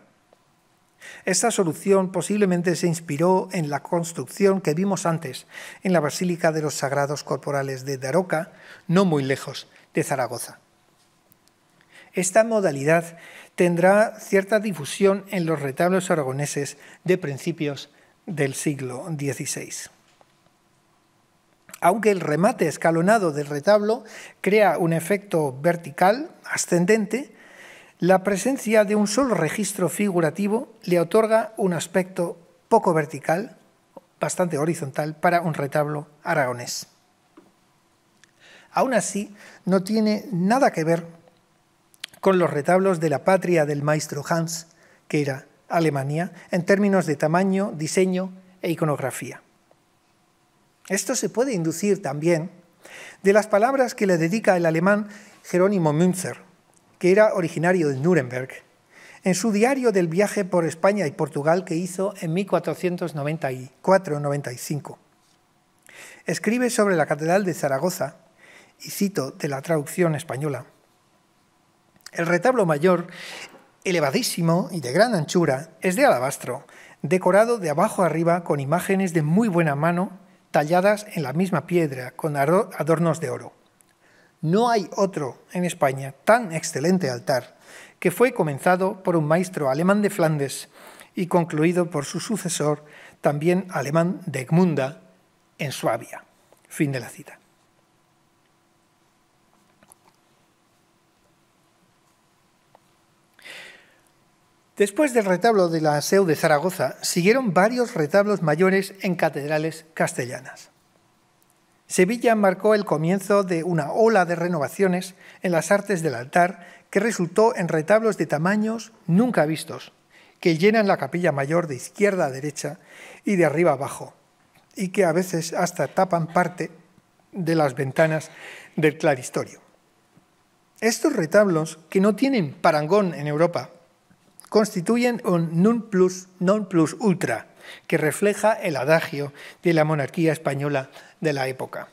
S2: Esta solución posiblemente se inspiró en la construcción que vimos antes en la Basílica de los Sagrados Corporales de Daroca, no muy lejos de Zaragoza. Esta modalidad tendrá cierta difusión en los retablos aragoneses de principios del siglo XVI. Aunque el remate escalonado del retablo crea un efecto vertical ascendente, la presencia de un solo registro figurativo le otorga un aspecto poco vertical, bastante horizontal, para un retablo aragonés. Aún así, no tiene nada que ver con los retablos de la patria del maestro Hans, que era Alemania, en términos de tamaño, diseño e iconografía. Esto se puede inducir también de las palabras que le dedica el alemán Jerónimo Münzer que era originario de Nuremberg, en su diario del viaje por España y Portugal que hizo en 1494-95. Escribe sobre la Catedral de Zaragoza, y cito de la traducción española, el retablo mayor, elevadísimo y de gran anchura, es de alabastro, decorado de abajo arriba con imágenes de muy buena mano talladas en la misma piedra con adornos de oro. No hay otro en España tan excelente altar, que fue comenzado por un maestro alemán de Flandes y concluido por su sucesor, también alemán de Egmunda, en Suabia. Fin de la cita. Después del retablo de la Seu de Zaragoza, siguieron varios retablos mayores en catedrales castellanas. Sevilla marcó el comienzo de una ola de renovaciones en las artes del altar que resultó en retablos de tamaños nunca vistos, que llenan la capilla mayor de izquierda a derecha y de arriba a abajo, y que a veces hasta tapan parte de las ventanas del claristorio. Estos retablos, que no tienen parangón en Europa, constituyen un non plus, non plus ultra que refleja el adagio de la monarquía española de la época.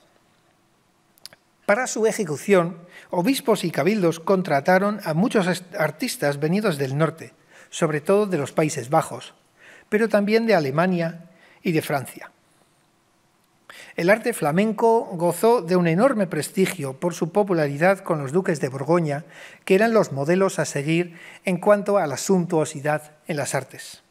S2: Para su ejecución, obispos y cabildos contrataron a muchos artistas venidos del norte, sobre todo de los Países Bajos, pero también de Alemania y de Francia. El arte flamenco gozó de un enorme prestigio por su popularidad con los duques de Borgoña, que eran los modelos a seguir en cuanto a la suntuosidad en las artes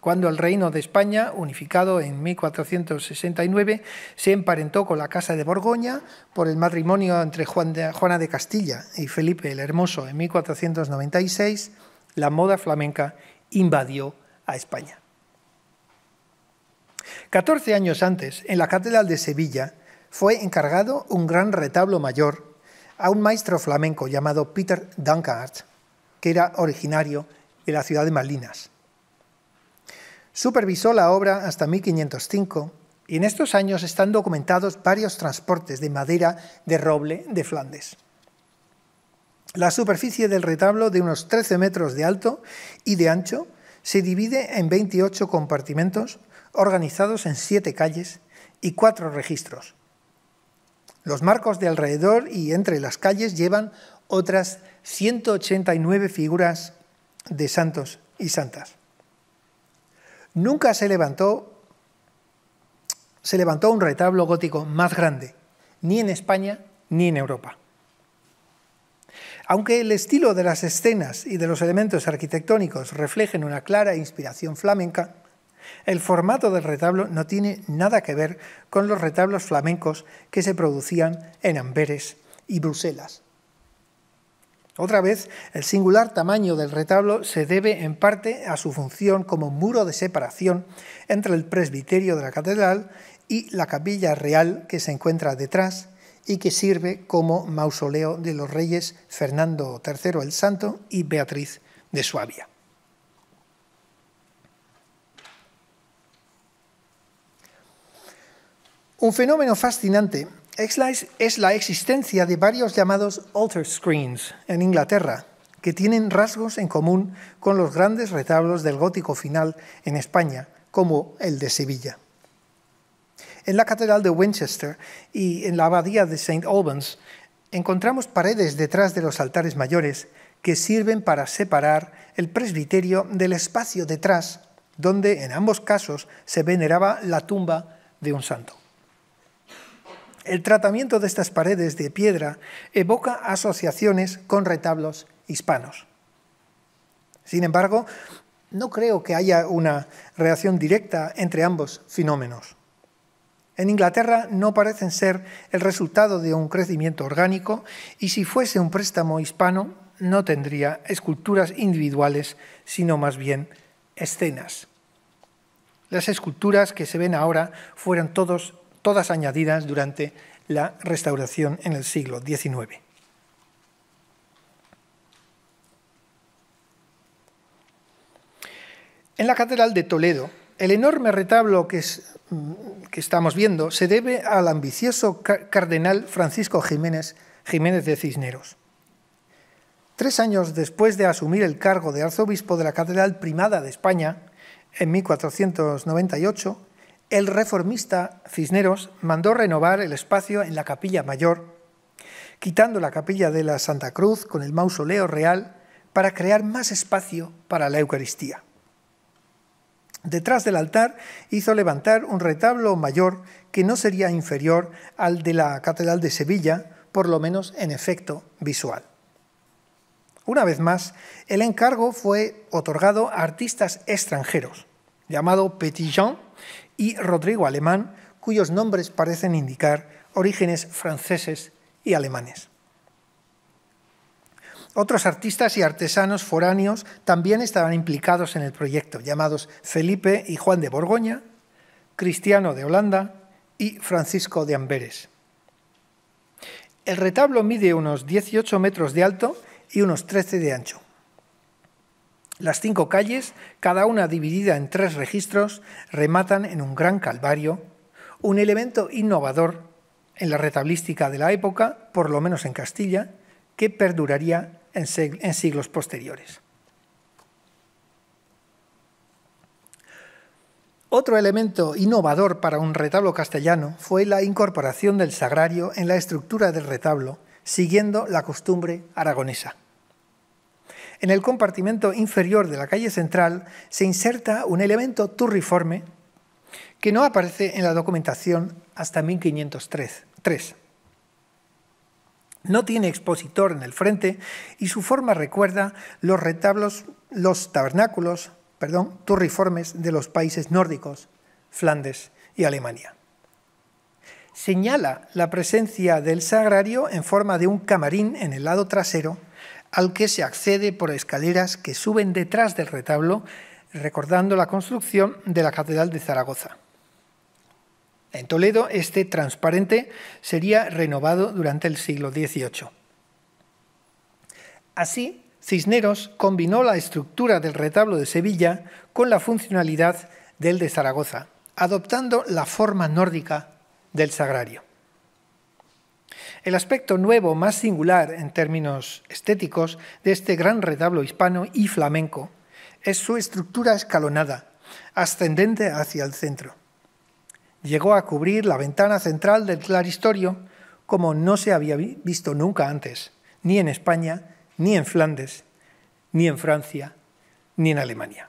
S2: cuando el reino de España, unificado en 1469, se emparentó con la Casa de Borgoña por el matrimonio entre Juana de Castilla y Felipe el Hermoso en 1496, la moda flamenca invadió a España. Catorce años antes, en la Catedral de Sevilla, fue encargado un gran retablo mayor a un maestro flamenco llamado Peter Duncart, que era originario de la ciudad de Malinas. Supervisó la obra hasta 1505 y en estos años están documentados varios transportes de madera de roble de Flandes. La superficie del retablo de unos 13 metros de alto y de ancho se divide en 28 compartimentos organizados en 7 calles y 4 registros. Los marcos de alrededor y entre las calles llevan otras 189 figuras de santos y santas. Nunca se levantó, se levantó un retablo gótico más grande, ni en España ni en Europa. Aunque el estilo de las escenas y de los elementos arquitectónicos reflejen una clara inspiración flamenca, el formato del retablo no tiene nada que ver con los retablos flamencos que se producían en Amberes y Bruselas. Otra vez, el singular tamaño del retablo se debe en parte a su función como muro de separación entre el presbiterio de la catedral y la capilla real que se encuentra detrás y que sirve como mausoleo de los reyes Fernando III el Santo y Beatriz de Suabia. Un fenómeno fascinante es la, es la existencia de varios llamados altar screens en Inglaterra, que tienen rasgos en común con los grandes retablos del gótico final en España, como el de Sevilla. En la Catedral de Winchester y en la Abadía de St. Albans encontramos paredes detrás de los altares mayores que sirven para separar el presbiterio del espacio detrás, donde en ambos casos se veneraba la tumba de un santo. El tratamiento de estas paredes de piedra evoca asociaciones con retablos hispanos. Sin embargo, no creo que haya una relación directa entre ambos fenómenos. En Inglaterra no parecen ser el resultado de un crecimiento orgánico y si fuese un préstamo hispano no tendría esculturas individuales, sino más bien escenas. Las esculturas que se ven ahora fueron todos todas añadidas durante la restauración en el siglo XIX. En la Catedral de Toledo, el enorme retablo que, mm, estamos viendo se debe al ambicioso cardenal Francisco Jiménez, Jiménez de Cisneros. Tres años después de asumir el cargo de arzobispo de la Catedral Primada de España, en 1498, el reformista Cisneros mandó renovar el espacio en la capilla mayor, quitando la capilla de la Santa Cruz con el mausoleo real para crear más espacio para la Eucaristía. Detrás del altar hizo levantar un retablo mayor que no sería inferior al de la Catedral de Sevilla, por lo menos en efecto visual. Una vez más, el encargo fue otorgado a artistas extranjeros, llamado Petit Jean y Rodrigo Alemán, cuyos nombres parecen indicar orígenes franceses y alemanes. Otros artistas y artesanos foráneos también estaban implicados en el proyecto, llamados Felipe y Juan de Borgoña, Cristiano de Holanda y Francisco de Amberes. El retablo mide unos 18 metros de alto y unos 13 de ancho. Las cinco calles, cada una dividida en tres registros, rematan en un gran calvario, un elemento innovador en la retablística de la época, por lo menos en Castilla, que perduraría en, en siglos posteriores. Otro elemento innovador para un retablo castellano fue la incorporación del sagrario en la estructura del retablo, siguiendo la costumbre aragonesa. En el compartimento inferior de la calle central se inserta un elemento turriforme que no aparece en la documentación hasta 1503. No tiene expositor en el frente y su forma recuerda los retablos, los tabernáculos, perdón, turriformes de los países nórdicos, Flandes y Alemania. Señala la presencia del sagrario en forma de un camarín en el lado trasero al que se accede por escaleras que suben detrás del retablo, recordando la construcción de la Catedral de Zaragoza. En Toledo, este transparente sería renovado durante el siglo XVIII. Así, Cisneros combinó la estructura del retablo de Sevilla con la funcionalidad del de Zaragoza, adoptando la forma nórdica del sagrario. El aspecto nuevo más singular en términos estéticos de este gran retablo hispano y flamenco es su estructura escalonada, ascendente hacia el centro. Llegó a cubrir la ventana central del claristorio como no se había visto nunca antes, ni en España, ni en Flandes, ni en Francia, ni en Alemania.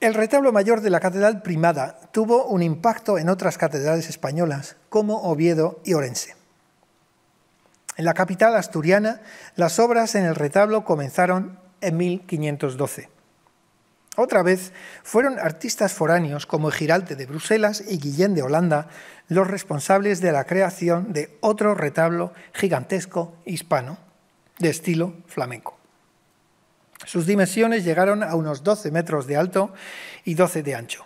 S2: El retablo mayor de la Catedral Primada tuvo un impacto en otras catedrales españolas, como Oviedo y Orense. En la capital asturiana, las obras en el retablo comenzaron en 1512. Otra vez fueron artistas foráneos como Giralte de Bruselas y Guillén de Holanda los responsables de la creación de otro retablo gigantesco hispano de estilo flamenco. Sus dimensiones llegaron a unos 12 metros de alto y 12 de ancho.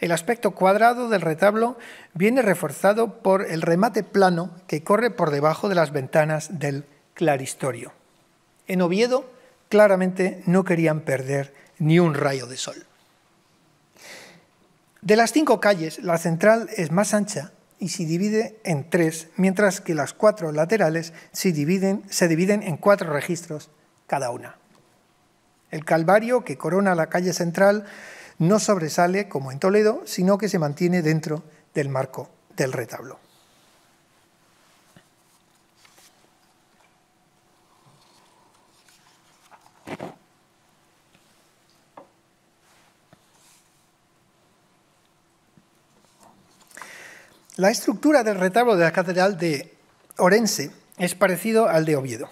S2: El aspecto cuadrado del retablo viene reforzado por el remate plano que corre por debajo de las ventanas del claristorio. En Oviedo claramente no querían perder ni un rayo de sol. De las cinco calles, la central es más ancha y se divide en tres, mientras que las cuatro laterales se dividen, se dividen en cuatro registros cada una. El Calvario, que corona la calle central, no sobresale como en Toledo, sino que se mantiene dentro del marco del retablo. La estructura del retablo de la Catedral de Orense es parecido al de Oviedo.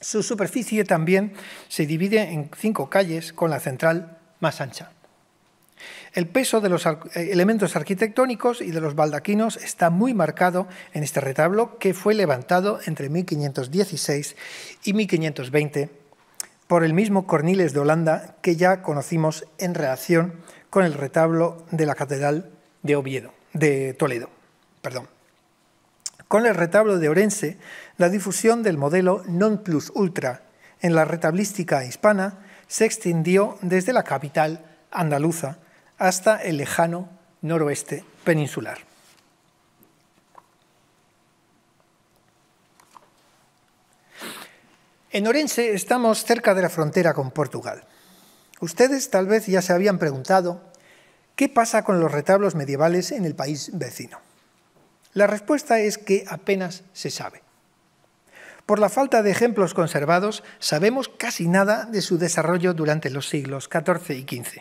S2: Su superficie también se divide en cinco calles con la central más ancha. El peso de los eh, elementos arquitectónicos y de los baldaquinos está muy marcado en este retablo que fue levantado entre 1516 y 1520 por el mismo Corniles de Holanda que ya conocimos en relación con el retablo de la Catedral de Oviedo, de Toledo. Perdón con el retablo de Orense la difusión del modelo non plus ultra en la retablística hispana se extendió desde la capital andaluza hasta el lejano noroeste peninsular. En Orense estamos cerca de la frontera con Portugal. Ustedes tal vez ya se habían preguntado qué pasa con los retablos medievales en el país vecino. La respuesta es que apenas se sabe. Por la falta de ejemplos conservados, sabemos casi nada de su desarrollo durante los siglos XIV y XV.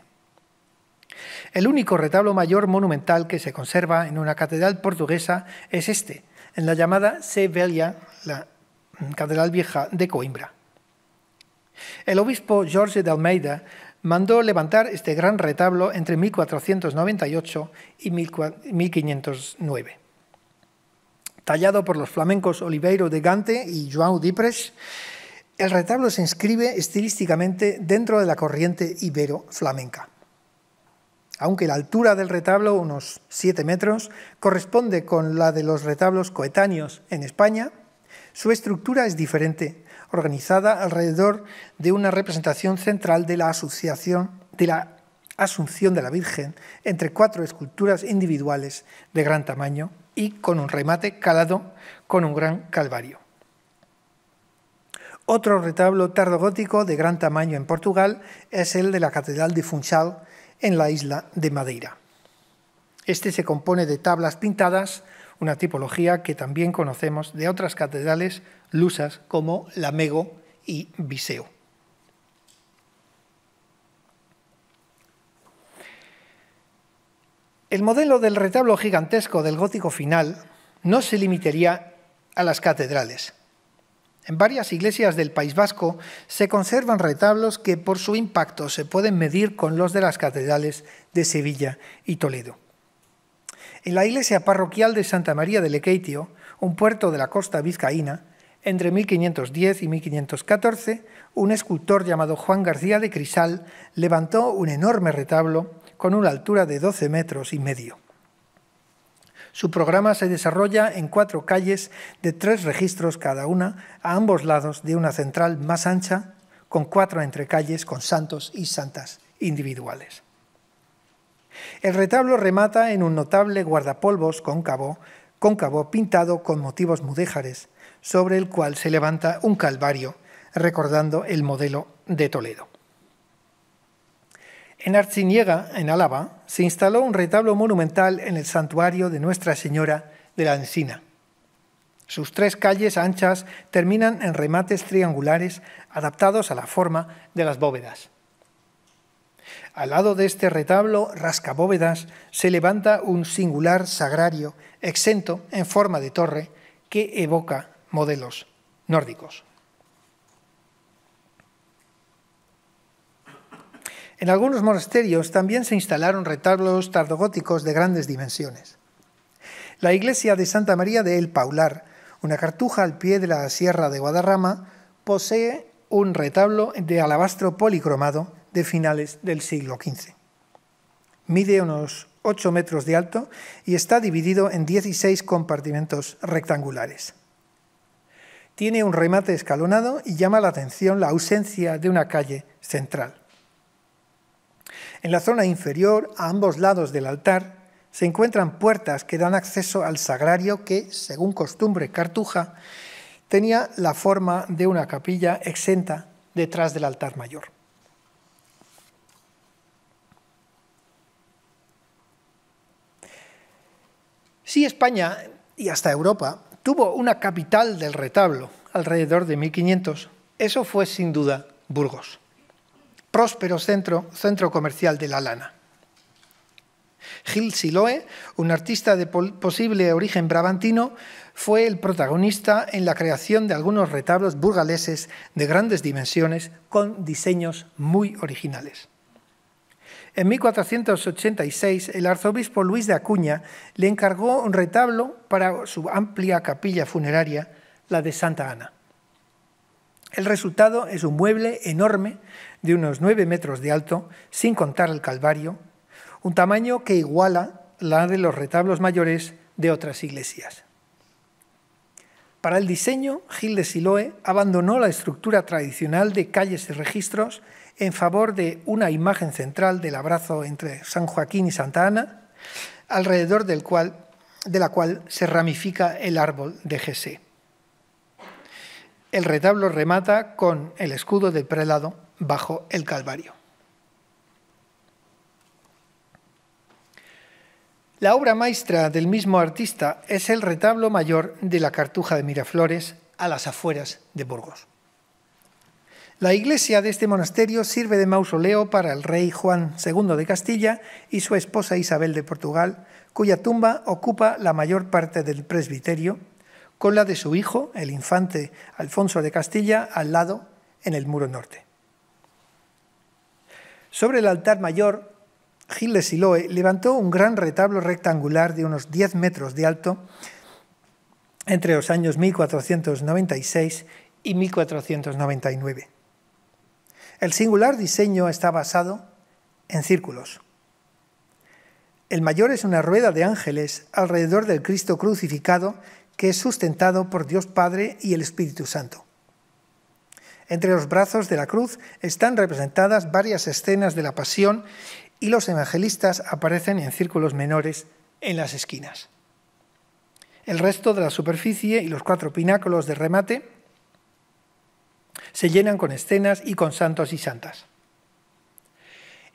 S2: El único retablo mayor monumental que se conserva en una catedral portuguesa es este, en la llamada Sevilla, la Catedral Vieja de Coimbra. El obispo Jorge de Almeida mandó levantar este gran retablo entre 1498 y 1509 tallado por los flamencos Oliveiro de Gante y João Dipres, el retablo se inscribe estilísticamente dentro de la corriente ibero-flamenca. Aunque la altura del retablo, unos 7 metros, corresponde con la de los retablos coetáneos en España, su estructura es diferente, organizada alrededor de una representación central de la Asunción de la Virgen entre cuatro esculturas individuales de gran tamaño y con un remate calado con un gran calvario. Otro retablo tardogótico de gran tamaño en Portugal es el de la Catedral de Funchal en la isla de Madeira. Este se compone de tablas pintadas, una tipología que también conocemos de otras catedrales lusas como Lamego y Viseo. El modelo del retablo gigantesco del gótico final no se limitaría a las catedrales. En varias iglesias del País Vasco se conservan retablos que por su impacto se pueden medir con los de las catedrales de Sevilla y Toledo. En la iglesia parroquial de Santa María de Lequeitio, un puerto de la costa vizcaína, entre 1510 y 1514, un escultor llamado Juan García de Crisal levantó un enorme retablo con una altura de 12 metros y medio. Su programa se desarrolla en cuatro calles de tres registros cada una, a ambos lados de una central más ancha, con cuatro entrecalles con santos y santas individuales. El retablo remata en un notable guardapolvos cóncavo, cóncavo pintado con motivos mudéjares, sobre el cual se levanta un calvario, recordando el modelo de Toledo. En Arciniega, en Álava, se instaló un retablo monumental en el santuario de Nuestra Señora de la Encina. Sus tres calles anchas terminan en remates triangulares adaptados a la forma de las bóvedas. Al lado de este retablo rascabóvedas se levanta un singular sagrario exento en forma de torre que evoca modelos nórdicos. En algunos monasterios también se instalaron retablos tardogóticos de grandes dimensiones. La iglesia de Santa María de El Paular, una cartuja al pie de la Sierra de Guadarrama, posee un retablo de alabastro policromado de finales del siglo XV. Mide unos 8 metros de alto y está dividido en 16 compartimentos rectangulares. Tiene un remate escalonado y llama la atención la ausencia de una calle central. En la zona inferior, a ambos lados del altar, se encuentran puertas que dan acceso al sagrario que, según costumbre cartuja, tenía la forma de una capilla exenta detrás del altar mayor. Si España y hasta Europa tuvo una capital del retablo alrededor de 1500, eso fue sin duda Burgos próspero centro, centro comercial de la lana. Gil Siloe, un artista de posible origen brabantino, fue el protagonista en la creación de algunos retablos burgaleses de grandes dimensiones con diseños muy originales. En 1486, el arzobispo Luis de Acuña le encargó un retablo para su amplia capilla funeraria, la de Santa Ana. El resultado es un mueble enorme de unos 9 metros de alto, sin contar el calvario, un tamaño que iguala la de los retablos mayores de otras iglesias. Para el diseño, Gil de Siloe abandonó la estructura tradicional de calles y registros en favor de una imagen central del abrazo entre San Joaquín y Santa Ana, alrededor del cual, de la cual se ramifica el árbol de Jesús. El retablo remata con el escudo del prelado bajo el Calvario. La obra maestra del mismo artista es el retablo mayor de la Cartuja de Miraflores a las afueras de Burgos. La iglesia de este monasterio sirve de mausoleo para el rey Juan II de Castilla y su esposa Isabel de Portugal, cuya tumba ocupa la mayor parte del presbiterio con la de su hijo, el infante Alfonso de Castilla, al lado en el muro norte. Sobre el altar mayor, Gilles Siloe levantó un gran retablo rectangular de unos 10 metros de alto entre los años 1496 y 1499. El singular diseño está basado en círculos. El mayor es una rueda de ángeles alrededor del Cristo crucificado que es sustentado por Dios Padre y el Espíritu Santo. Entre los brazos de la cruz están representadas varias escenas de la pasión y los evangelistas aparecen en círculos menores en las esquinas. El resto de la superficie y los cuatro pináculos de remate se llenan con escenas y con santos y santas.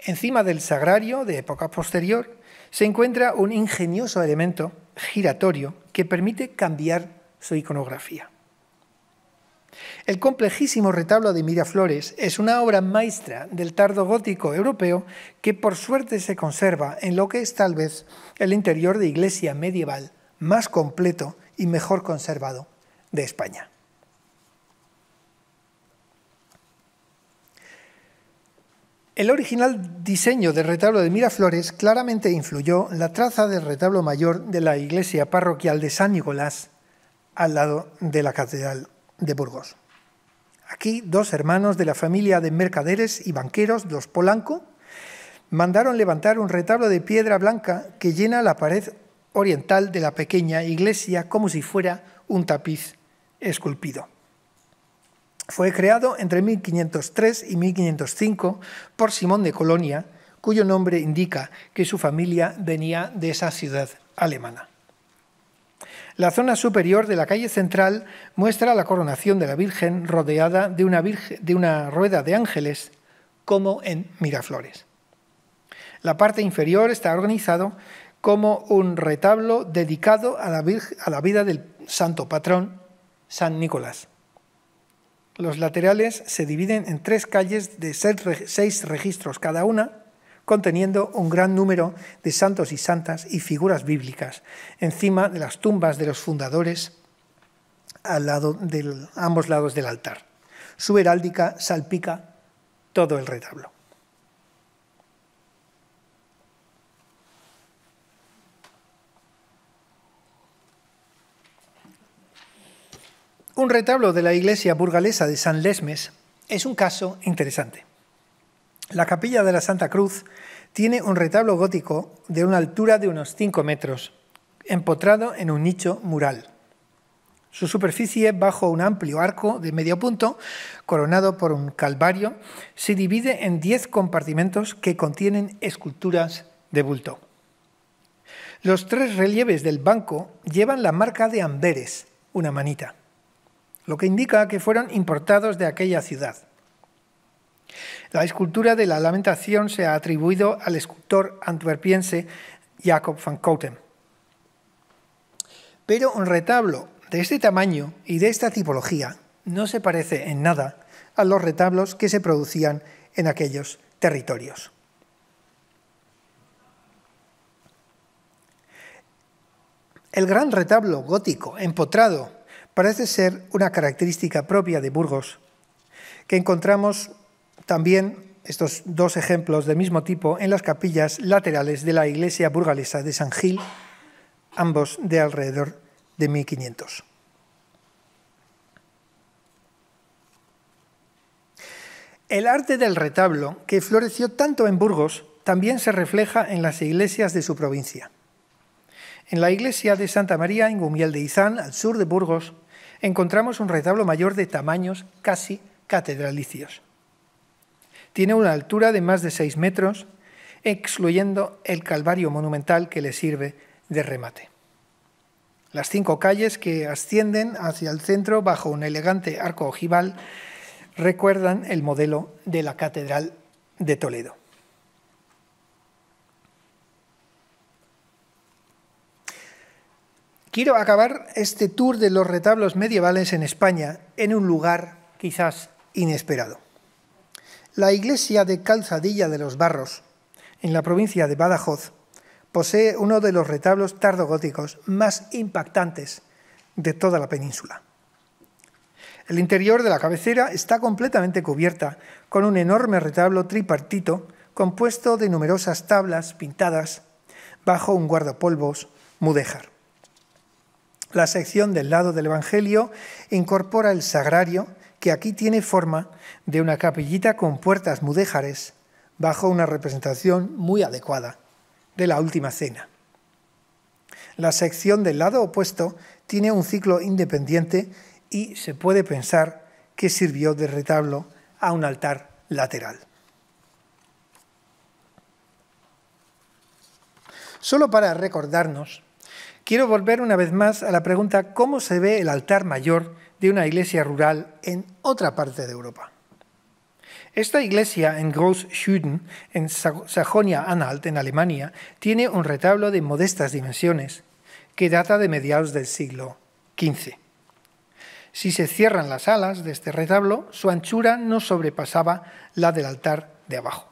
S2: Encima del sagrario de época posterior se encuentra un ingenioso elemento giratorio que permite cambiar su iconografía. El complejísimo retablo de Miraflores es una obra maestra del tardo gótico europeo que por suerte se conserva en lo que es tal vez el interior de iglesia medieval más completo y mejor conservado de España. El original diseño del retablo de Miraflores claramente influyó en la traza del retablo mayor de la iglesia parroquial de San Nicolás al lado de la Catedral de Burgos. Aquí dos hermanos de la familia de mercaderes y banqueros, los Polanco, mandaron levantar un retablo de piedra blanca que llena la pared oriental de la pequeña iglesia como si fuera un tapiz esculpido. Fue creado entre 1503 y 1505 por Simón de Colonia, cuyo nombre indica que su familia venía de esa ciudad alemana. La zona superior de la calle central muestra la coronación de la Virgen rodeada de una, rueda de ángeles, como en Miraflores. La parte inferior está organizado como un retablo dedicado a la vida del santo patrón, San Nicolás. Los laterales se dividen en tres calles de seis registros cada una, conteniendo un gran número de santos y santas y figuras bíblicas, encima de las tumbas de los fundadores al lado ambos lados del altar. Su heráldica salpica todo el retablo. Un retablo de la iglesia burgalesa de San Lesmes es un caso interesante. La capilla de la Santa Cruz tiene un retablo gótico de una altura de unos 5 metros, empotrado en un nicho mural. Su superficie, bajo un amplio arco de medio punto, coronado por un calvario, se divide en 10 compartimentos que contienen esculturas de bulto. Los tres relieves del banco llevan la marca de Amberes, una manita lo que indica que fueron importados de aquella ciudad. La escultura de la lamentación se ha atribuido al escultor antwerpiense Jacob van Kouten. Pero un retablo de este tamaño y de esta tipología no se parece en nada a los retablos que se producían en aquellos territorios. El gran retablo gótico empotrado parece ser una característica propia de Burgos, que encontramos también estos dos ejemplos del mismo tipo en las capillas laterales de la iglesia burgalesa de San Gil, ambos de alrededor de 1500. El arte del retablo, que floreció tanto en Burgos, también se refleja en las iglesias de su provincia. En la iglesia de Santa María, en Gumiel de Izán, al sur de Burgos, encontramos un retablo mayor de tamaños casi catedralicios. Tiene una altura de más de seis metros, excluyendo el calvario monumental que le sirve de remate. Las cinco calles que ascienden hacia el centro bajo un elegante arco ojival recuerdan el modelo de la Catedral de Toledo. Quiero acabar este tour de los retablos medievales en España en un lugar quizás inesperado. La iglesia de Calzadilla de los Barros, en la provincia de Badajoz, posee uno de los retablos tardogóticos más impactantes de toda la península. El interior de la cabecera está completamente cubierta con un enorme retablo tripartito compuesto de numerosas tablas pintadas bajo un guardapolvos mudéjar. La sección del lado del Evangelio incorpora el sagrario, que aquí tiene forma de una capillita con puertas mudéjares, bajo una representación muy adecuada de la Última Cena. La sección del lado opuesto tiene un ciclo independiente y se puede pensar que sirvió de retablo a un altar lateral. Solo para recordarnos quiero volver una vez más a la pregunta ¿cómo se ve el altar mayor de una iglesia rural en otra parte de Europa? Esta iglesia en Groß Schüden, en Sajonia-Anhalt, en Alemania, tiene un retablo de modestas dimensiones que data de mediados del siglo XV. Si se cierran las alas de este retablo, su anchura no sobrepasaba la del altar de abajo.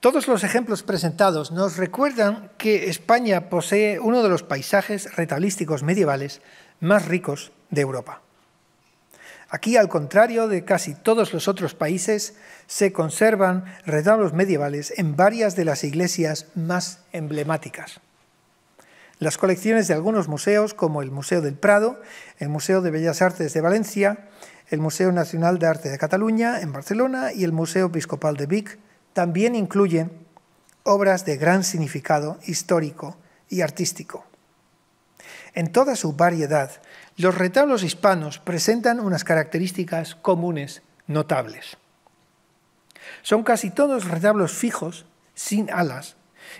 S2: Todos los ejemplos presentados nos recuerdan que España posee uno de los paisajes retalísticos medievales más ricos de Europa. Aquí, al contrario de casi todos los otros países, se conservan retablos medievales en varias de las iglesias más emblemáticas. Las colecciones de algunos museos, como el Museo del Prado, el Museo de Bellas Artes de Valencia, el Museo Nacional de Arte de Cataluña en Barcelona y el Museo Episcopal de Vic también incluyen obras de gran significado histórico y artístico. En toda su variedad, los retablos hispanos presentan unas características comunes notables. Son casi todos retablos fijos, sin alas,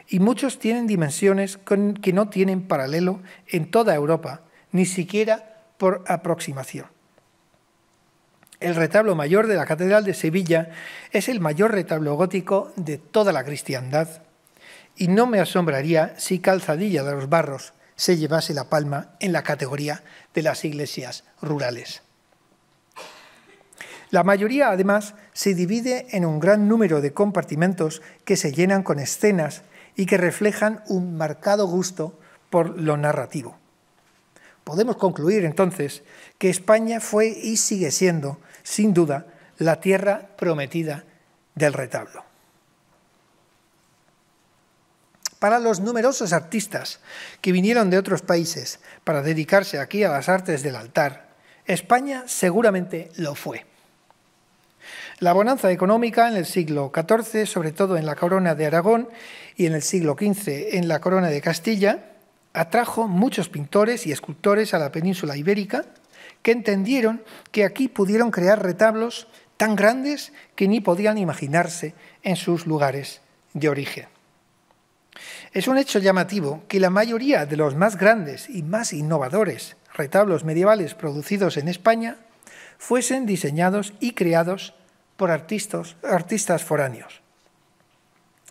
S2: y muchos tienen dimensiones que no tienen paralelo en toda Europa, ni siquiera por aproximación. El retablo mayor de la Catedral de Sevilla es el mayor retablo gótico de toda la cristiandad y no me asombraría si Calzadilla de los Barros se llevase la palma en la categoría de las iglesias rurales. La mayoría, además, se divide en un gran número de compartimentos que se llenan con escenas y que reflejan un marcado gusto por lo narrativo. Podemos concluir entonces que España fue y sigue siendo, sin duda, la tierra prometida del retablo. Para los numerosos artistas que vinieron de otros países para dedicarse aquí a las artes del altar, España seguramente lo fue. La bonanza económica en el siglo XIV, sobre todo en la corona de Aragón y en el siglo XV en la corona de Castilla, atrajo muchos pintores y escultores a la península ibérica que entendieron que aquí pudieron crear retablos tan grandes que ni podían imaginarse en sus lugares de origen. Es un hecho llamativo que la mayoría de los más grandes y más innovadores retablos medievales producidos en España fuesen diseñados y creados por artistas, artistas foráneos.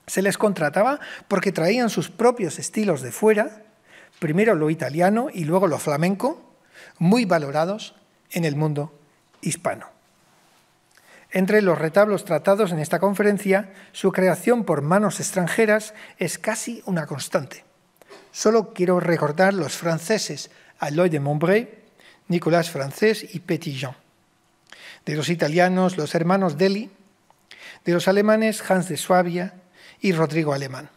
S2: Se les contrataba porque traían sus propios estilos de fuera primero lo italiano y luego lo flamenco, muy valorados en el mundo hispano. Entre los retablos tratados en esta conferencia, su creación por manos extranjeras es casi una constante. Solo quiero recordar los franceses Aloy de Montbray, Nicolas Francés y Petit Jean. De los italianos, los hermanos Deli. De los alemanes, Hans de Suabia y Rodrigo Alemán.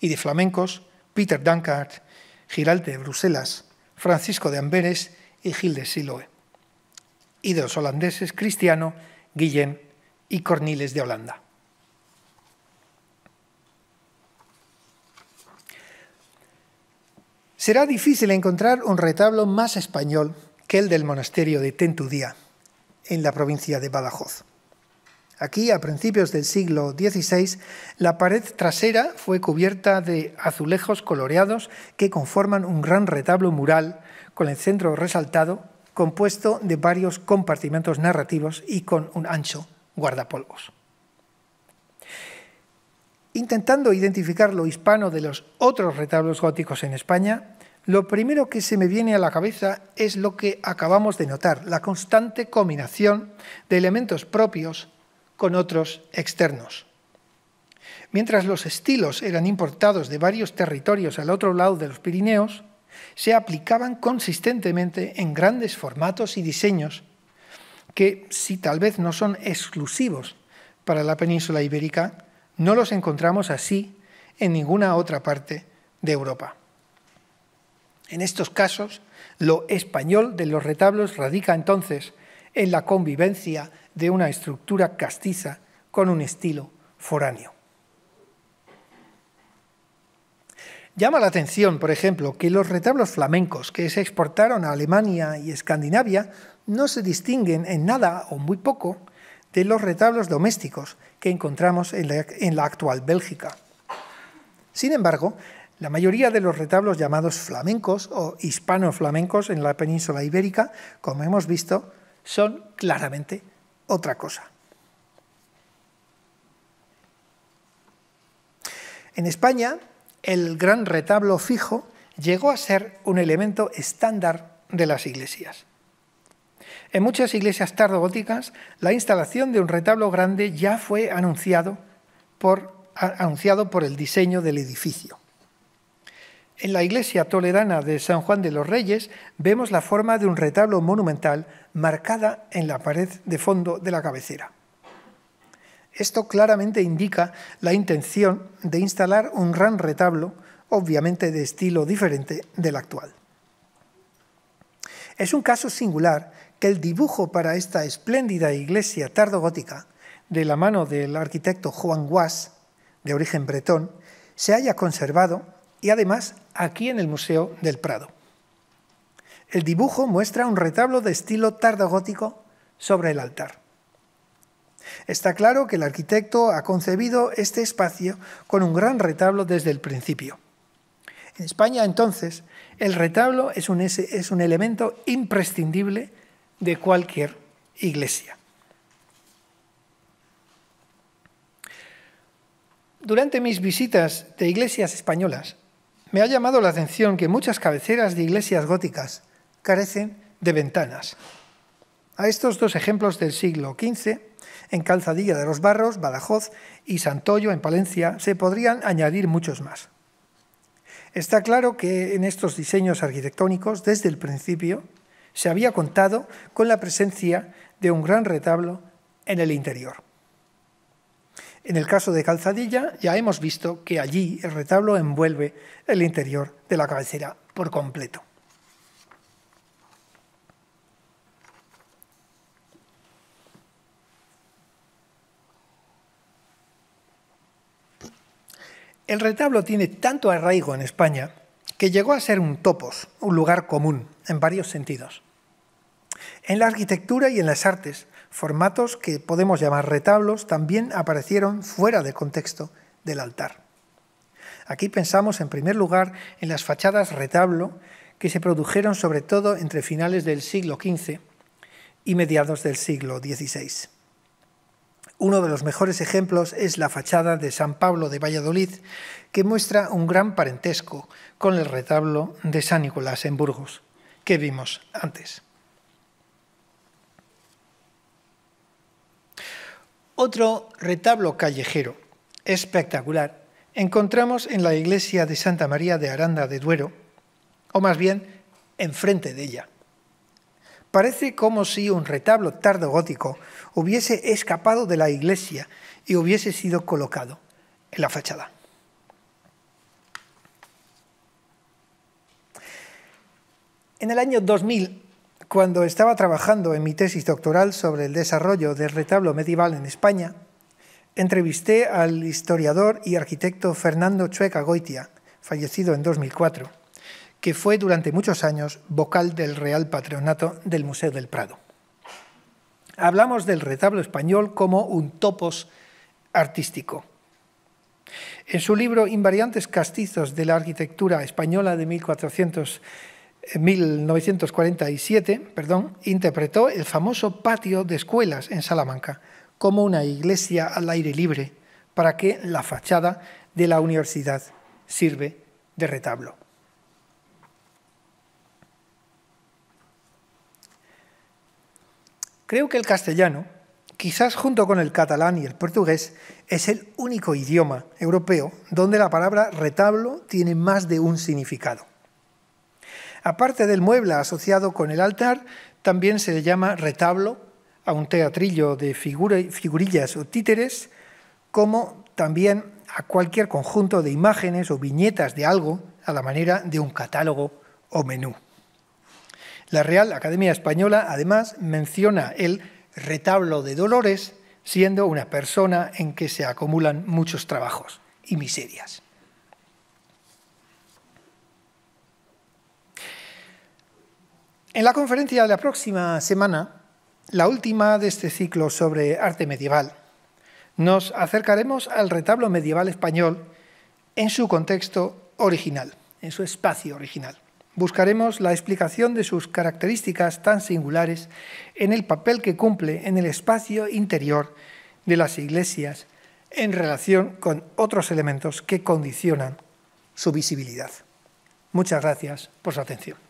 S2: Y de flamencos, Peter Dankart Giralte de Bruselas, Francisco de Amberes y Gil de Siloe, y de los holandeses Cristiano, Guillén y Corniles de Holanda. Será difícil encontrar un retablo más español que el del monasterio de Tentudía, en la provincia de Badajoz. Aquí, a principios del siglo XVI, la pared trasera fue cubierta de azulejos coloreados que conforman un gran retablo mural con el centro resaltado, compuesto de varios compartimentos narrativos y con un ancho guardapolvos. Intentando identificar lo hispano de los otros retablos góticos en España, lo primero que se me viene a la cabeza es lo que acabamos de notar, la constante combinación de elementos propios con otros externos. Mientras los estilos eran importados de varios territorios al otro lado de los Pirineos, se aplicaban consistentemente en grandes formatos y diseños que, si tal vez no son exclusivos para la península ibérica, no los encontramos así en ninguna otra parte de Europa. En estos casos, lo español de los retablos radica entonces en la convivencia de una estructura castiza con un estilo foráneo. Llama la atención, por ejemplo, que los retablos flamencos que se exportaron a Alemania y Escandinavia no se distinguen en nada o muy poco de los retablos domésticos que encontramos en la, actual Bélgica. Sin embargo, la mayoría de los retablos llamados flamencos o hispano-flamencos en la península ibérica, como hemos visto, son claramente otra cosa. En España, el gran retablo fijo llegó a ser un elemento estándar de las iglesias. En muchas iglesias tardogóticas, la instalación de un retablo grande ya fue anunciado por, anunciado por el diseño del edificio. En la iglesia toledana de San Juan de los Reyes vemos la forma de un retablo monumental marcada en la pared de fondo de la cabecera. Esto claramente indica la intención de instalar un gran retablo, obviamente de estilo diferente del actual. Es un caso singular que el dibujo para esta espléndida iglesia tardogótica, de la mano del arquitecto Juan Guas, de origen bretón, se haya conservado y además aquí en el Museo del Prado. El dibujo muestra un retablo de estilo tardogótico sobre el altar. Está claro que el arquitecto ha concebido este espacio con un gran retablo desde el principio. En España, entonces, el retablo es un, es un elemento imprescindible de cualquier iglesia. Durante mis visitas de iglesias españolas, me ha llamado la atención que muchas cabeceras de iglesias góticas carecen de ventanas. A estos dos ejemplos del siglo XV, en Calzadilla de los Barros, Badajoz y Santoyo, en Palencia, se podrían añadir muchos más. Está claro que en estos diseños arquitectónicos, desde el principio, se había contado con la presencia de un gran retablo en el interior. En el caso de Calzadilla ya hemos visto que allí el retablo envuelve el interior de la cabecera por completo. El retablo tiene tanto arraigo en España que llegó a ser un topos, un lugar común, en varios sentidos. En la arquitectura y en las artes Formatos que podemos llamar retablos también aparecieron fuera del contexto del altar. Aquí pensamos en primer lugar en las fachadas retablo que se produjeron sobre todo entre finales del siglo XV y mediados del siglo XVI. Uno de los mejores ejemplos es la fachada de San Pablo de Valladolid, que muestra un gran parentesco con el retablo de San Nicolás en Burgos, que vimos antes. Otro retablo callejero espectacular encontramos en la iglesia de Santa María de Aranda de Duero, o más bien, enfrente de ella. Parece como si un retablo tardogótico hubiese escapado de la iglesia y hubiese sido colocado en la fachada. En el año 2000 cuando estaba trabajando en mi tesis doctoral sobre el desarrollo del retablo medieval en España, entrevisté al historiador y arquitecto Fernando Chueca Goitia, fallecido en 2004, que fue durante muchos años vocal del Real Patronato del Museo del Prado. Hablamos del retablo español como un topos artístico. En su libro Invariantes Castizos de la Arquitectura Española de 1400 en 1947, perdón, interpretó el famoso patio de escuelas en Salamanca como una iglesia al aire libre para que la fachada de la universidad sirve de retablo. Creo que el castellano, quizás junto con el catalán y el portugués, es el único idioma europeo donde la palabra retablo tiene más de un significado. Aparte del mueble asociado con el altar, también se le llama retablo a un teatrillo de figurillas o títeres, como también a cualquier conjunto de imágenes o viñetas de algo a la manera de un catálogo o menú. La Real Academia Española además menciona el retablo de Dolores siendo una persona en que se acumulan muchos trabajos y miserias. En la conferencia de la próxima semana, la última de este ciclo sobre arte medieval, nos acercaremos al retablo medieval español en su contexto original, en su espacio original. Buscaremos la explicación de sus características tan singulares en el papel que cumple en el espacio interior de las iglesias en relación con otros elementos que condicionan su visibilidad. Muchas gracias por su atención.